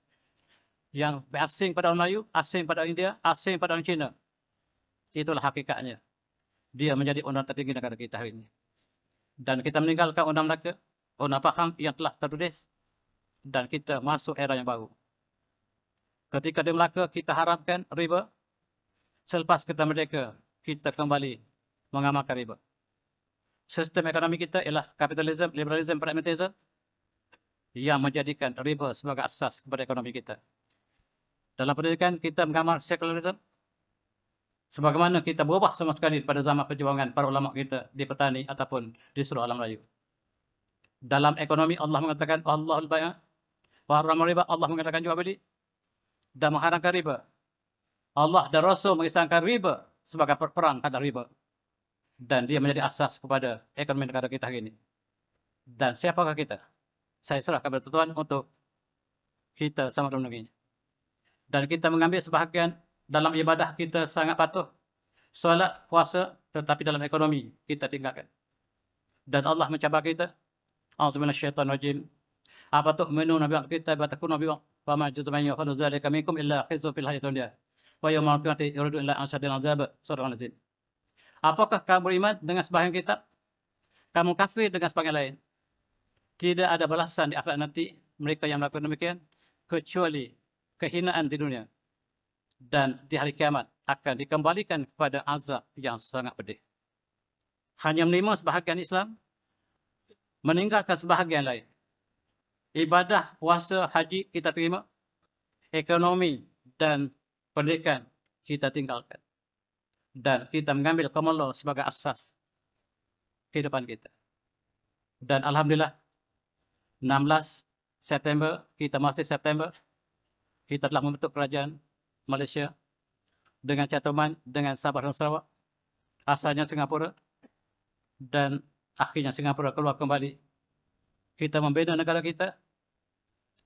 Yang asing pada orang Melayu, asing pada India, asing pada orang Cina. Itulah hakikatnya. Dia menjadi undang tertinggi negara kita hari ini. Dan kita meninggalkan undang Melaka, undang Paham yang telah tertulis. Dan kita masuk era yang baru. Ketika di Melaka, kita harapkan riba. Selepas kita merdeka, kita kembali mengamalkan riba sistem ekonomi kita ialah kapitalisme, liberalisme, pragmatisme yang menjadikan riba sebagai asas kepada ekonomi kita. Dalam pendidikan, kita menggambar sekularisme sebagaimana kita berubah sama sekali pada zaman perjuangan para ulama kita di petani ataupun di seluruh alam raya. Dalam ekonomi, Allah mengatakan Allah al-Bayah. Waharam riba, Allah mengatakan juga beli. Dan mengharamkan riba. Allah dan Rasul mengisahkan riba sebagai perperang kata riba dan dia menjadi asas kepada ekonomi negara kita hari ini. Dan siapakah kita? Saya serahkan kepada Tuhan untuk kita sama dalam negeri. Dan kita mengambil sebahagian dalam ibadah kita sangat patuh. Solat, puasa, tetapi dalam ekonomi kita tinggalkan. Dan Allah mencabar kita. Alhamdulillah syaitan wajim. Apa tu menu Nabi Allah kita berkata kuno Nabi Allah. Fama juzumain yukhanu zalika minkum illa khizu fil hayatun dia. Wa yawmal kumati yuridu illa ansyadil azab. Surah Al-Azim. Apakah kamu beriman dengan sebahagian kitab? Kamu kafir dengan sebahagian lain? Tidak ada balasan di akhirat nanti mereka yang melakukan demikian kecuali kehinaan di dunia dan di hari kiamat akan dikembalikan kepada azab yang sangat pedih. Hanya menerima sebahagian Islam, meninggalkan sebahagian lain. Ibadah, puasa, haji kita terima. Ekonomi dan pendidikan kita tinggalkan dan kita mengambil common sebagai asas kehidupan kita. Dan Alhamdulillah, 16 September, kita masih September, kita telah membentuk kerajaan Malaysia dengan catatan dengan Sabah dan Sarawak, asalnya Singapura, dan akhirnya Singapura keluar kembali. Kita membina negara kita,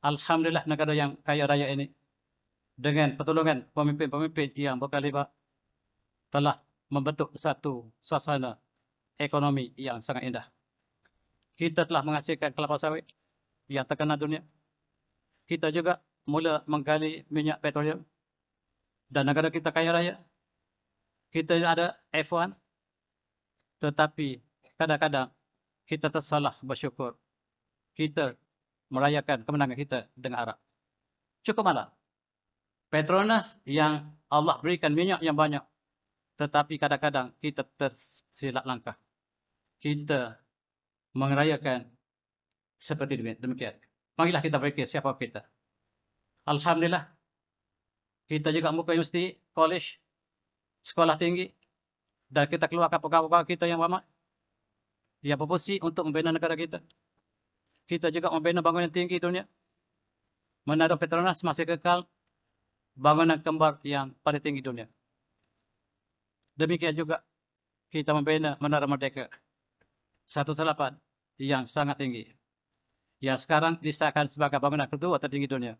Alhamdulillah negara yang kaya raya ini, dengan pertolongan pemimpin-pemimpin yang berkalibat telah membentuk satu suasana ekonomi yang sangat indah. Kita telah menghasilkan kelapa sawit yang terkenal dunia. Kita juga mula menggali minyak petroleum dan negara kita kaya raya. Kita ada F1 tetapi kadang-kadang kita tersalah bersyukur. Kita merayakan kemenangan kita dengan Arab. Cukup malam. Petronas yang Allah berikan minyak yang banyak tetapi kadang-kadang kita tersilap langkah. Kita merayakan seperti demikian. Marilah kita berfikir siapa kita. Alhamdulillah. Kita juga muka universiti, college, sekolah tinggi. Dan kita keluarkan pegawai-pegawai kita yang ramai. Yang berfungsi untuk membina negara kita. Kita juga membina bangunan tinggi dunia. Menara Petronas masih kekal bangunan kembar yang paling tinggi dunia. Demikian juga kita membina Menara Merdeka satu 18 yang sangat tinggi. Yang sekarang disahkan sebagai bangunan kedua tertinggi dunia.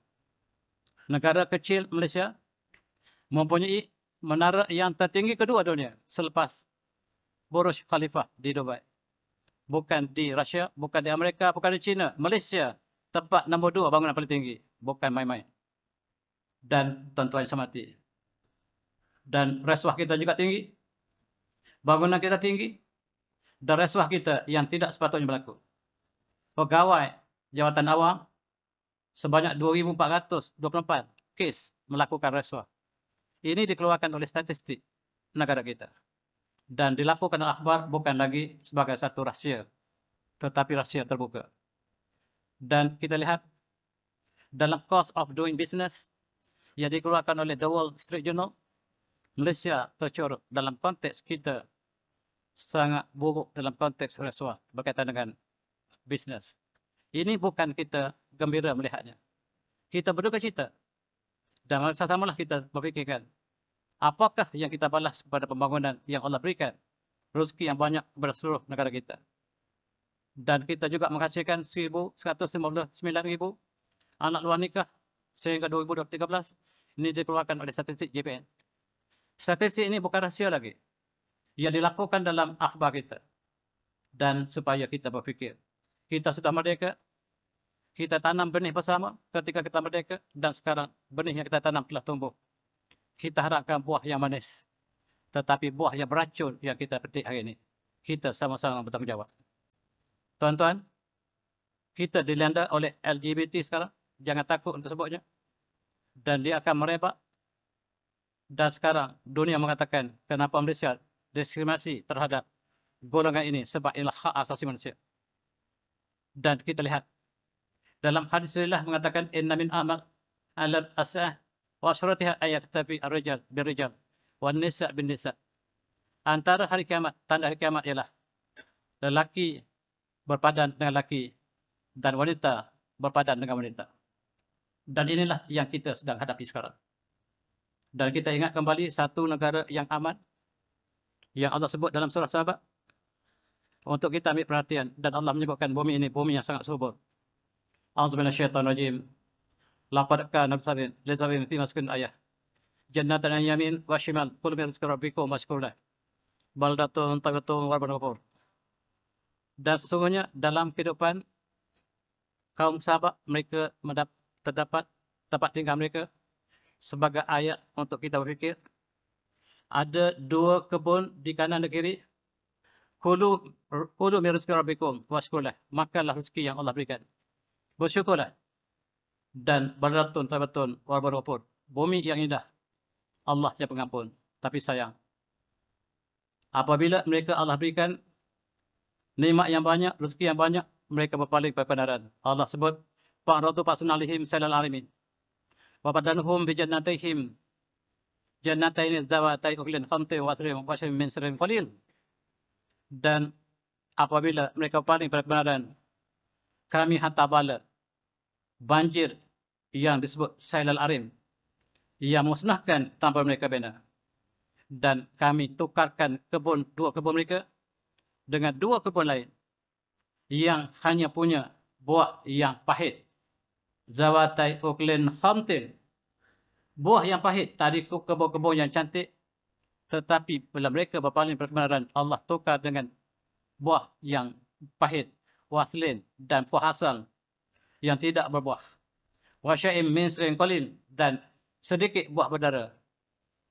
Negara kecil Malaysia mempunyai menara yang tertinggi kedua dunia selepas Burj Khalifa di Dubai. Bukan di Rusia, bukan di Amerika, bukan di China. Malaysia tempat nombor dua bangunan paling tinggi. Bukan main-main. Dan tuan-tuan yang -tuan, dan reswah kita juga tinggi. Bangunan kita tinggi. Dan reswah kita yang tidak sepatutnya berlaku. Pegawai jawatan awam sebanyak 2,424 kes melakukan reswah. Ini dikeluarkan oleh statistik negara kita. Dan dilakukan oleh akhbar bukan lagi sebagai satu rahsia. Tetapi rahsia terbuka. Dan kita lihat dalam cost of doing business yang dikeluarkan oleh The Wall Street Journal Malaysia tercoruk dalam konteks kita sangat buruk dalam konteks rasuah berkaitan dengan bisnes. Ini bukan kita gembira melihatnya. Kita berduka cita. Dan masa samalah kita berfikirkan apakah yang kita balas kepada pembangunan yang Allah berikan rezeki yang banyak kepada seluruh negara kita. Dan kita juga menghasilkan 1,159,000 anak luar nikah sehingga 2013 ini dikeluarkan oleh statistik JPN. Statistik ini bukan rahsia lagi. Ia dilakukan dalam akhbar kita. Dan supaya kita berfikir. Kita sudah merdeka. Kita tanam benih bersama ketika kita merdeka. Dan sekarang benih yang kita tanam telah tumbuh. Kita harapkan buah yang manis. Tetapi buah yang beracun yang kita petik hari ini. Kita sama-sama bertanggungjawab. Tuan-tuan, kita dilanda oleh LGBT sekarang. Jangan takut untuk sebutnya. Dan dia akan merebak dan sekarang dunia mengatakan kenapa Malaysia diskriminasi terhadap golongan ini sebab ialah hak asasi manusia. Dan kita lihat dalam hadis Allah mengatakan inna min amal alam asah wa syaratiha ayat tabi ar-rijal bir-rijal wa nisa bin nisa. Antara hari kiamat, tanda hari kiamat ialah lelaki berpadan dengan lelaki dan wanita berpadan dengan wanita. Dan inilah yang kita sedang hadapi sekarang. Dan kita ingat kembali satu negara yang aman. Yang Allah sebut dalam surah sahabat. Untuk kita ambil perhatian. Dan Allah menyebutkan bumi ini bumi yang sangat subur. Alhamdulillah syaitan rajim. Laqadka Nabi Sabin. Lizabim fi maskun ayah. Jannatan yang yamin wa syiman. Kulmi rizki rabbiku wa lah. Baldatun tagatun warban kapur. Dan sesungguhnya dalam kehidupan kaum sahabat mereka terdapat tempat tinggal mereka sebagai ayat untuk kita berfikir. Ada dua kebun di kanan dan kiri. Kulu kulu min rizqi rabbikum washkurlah. Makanlah rezeki yang Allah berikan. Bersyukurlah. Dan beratun tabatun warbarapun. Bumi yang indah. Allah yang pengampun. Tapi sayang. Apabila mereka Allah berikan nikmat yang banyak, rezeki yang banyak, mereka berpaling pada kebenaran. Allah sebut, Fa'aratu pasun alihim salal alimin wabadan hum bi jannatihim jannatain dzawatai uklin khamti wa thrim wa shim min sirin qalil dan apabila mereka paling berkebenaran kami hantar bala banjir yang disebut sailal arim yang musnahkan tanpa mereka bina dan kami tukarkan kebun dua kebun mereka dengan dua kebun lain yang hanya punya buah yang pahit Zawatai Oakland Fountain. Buah yang pahit tadi kebun-kebun yang cantik. Tetapi bila mereka berpaling perkembangan Allah tukar dengan buah yang pahit. Waslin dan buah asal yang tidak berbuah. Wasyaim sering Kolin dan sedikit buah berdara.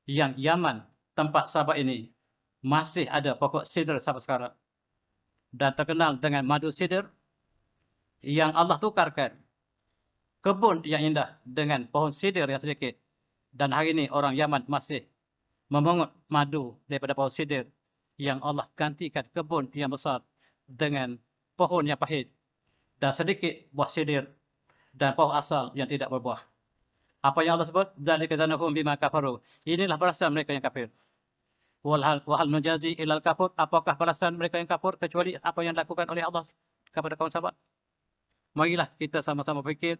Yang Yaman tempat sahabat ini masih ada pokok sidr sampai sekarang. Dan terkenal dengan madu sidr yang Allah tukarkan kebun yang indah dengan pohon sidir yang sedikit. Dan hari ini orang Yaman masih memungut madu daripada pohon sidir yang Allah gantikan kebun yang besar dengan pohon yang pahit dan sedikit buah sidir dan pohon asal yang tidak berbuah. Apa yang Allah sebut? Dan ikazanahum bima kafaru. Inilah perasaan mereka yang kafir. Walhal wahal nujazi ilal kafur. Apakah perasaan mereka yang kafur kecuali apa yang dilakukan oleh Allah kepada kaum sahabat? Marilah kita sama-sama fikir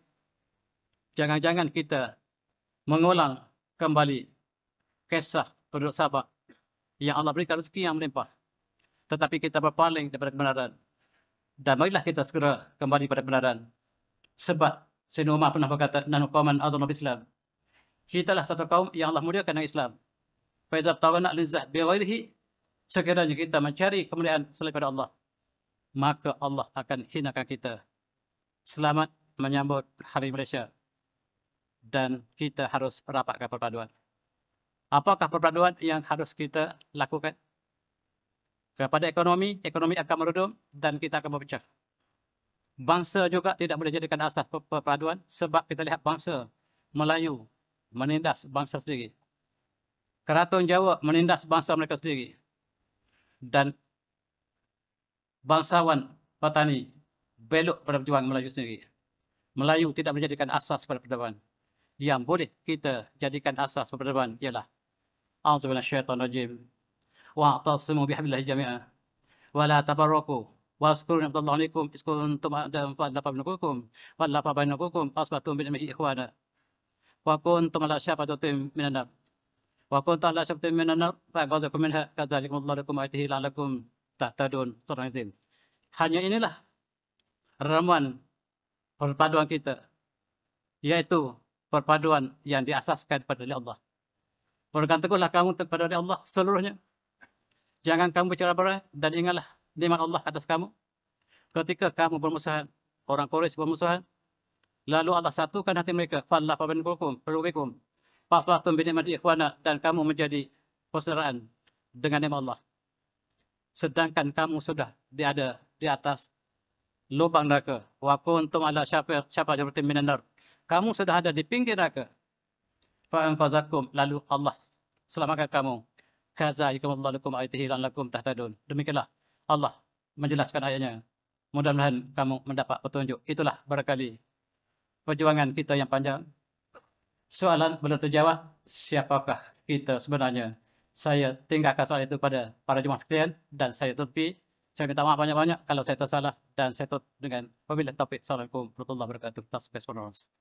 jangan-jangan kita mengulang kembali kisah penduduk Sabah yang Allah berikan rezeki yang melimpah. Tetapi kita berpaling daripada kebenaran. Dan marilah kita segera kembali pada kebenaran. Sebab Sayyidina Umar pernah berkata, Nanu Qawman Azam Nabi Islam. Kita lah satu kaum yang Allah muliakan dengan Islam. Faizab tawana lizzat biwairihi. Sekiranya kita mencari kemuliaan selain pada Allah. Maka Allah akan hinakan kita. Selamat menyambut Hari Malaysia dan kita harus rapatkan perpaduan. Apakah perpaduan yang harus kita lakukan? Kepada ekonomi, ekonomi akan meredup dan kita akan berpecah. Bangsa juga tidak boleh jadikan asas perpaduan sebab kita lihat bangsa Melayu menindas bangsa sendiri. Keraton Jawa menindas bangsa mereka sendiri. Dan bangsawan petani belok pada perjuangan Melayu sendiri. Melayu tidak menjadikan asas pada perpaduan yang boleh kita jadikan asas peradaban ialah auzubillahi minasyaitonir rajim wa'tasimu bihablillah jami'a wa la tabarraku wa askurun ibadallahi alaikum iskun tum adam fa la pabnukum wa la pabnukum asbatum bin mihi ikhwana wa kuntum ala syafatin minan wa kun ala syafatin minan fa gazakum minha kadzalikum Allahu lakum lakum tahtadun surah hanya inilah ramuan perpaduan kita yaitu perpaduan yang diasaskan pada oleh Allah. Berikan teguhlah kamu kepada oleh Allah seluruhnya. Jangan kamu bicara berat dan ingatlah nikmat Allah atas kamu. Ketika kamu bermusuhan, orang Quraisy bermusuhan, lalu Allah satukan hati mereka. Fallah pabin kulkum, perlukikum. Paswatum bin Imad Ikhwana dan kamu menjadi persaudaraan dengan nikmat Allah. Sedangkan kamu sudah diada di atas lubang neraka. Wa kuntum ala syafir syafir jabratin minan nar kamu sudah ada di pinggir neraka. Fa'anqazakum lalu Allah selamatkan kamu. Kaza yakumullahu lakum ayatihi lakum tahtadun. Demikianlah Allah menjelaskan ayatnya. Mudah-mudahan kamu mendapat petunjuk. Itulah berkali perjuangan kita yang panjang. Soalan belum terjawab, siapakah kita sebenarnya? Saya tinggalkan soal itu pada para jemaah sekalian dan saya tutupi. Saya minta maaf banyak-banyak kalau saya tersalah dan saya tutup dengan pemilihan topik. Assalamualaikum warahmatullahi wabarakatuh. Tasbih sebenarnya.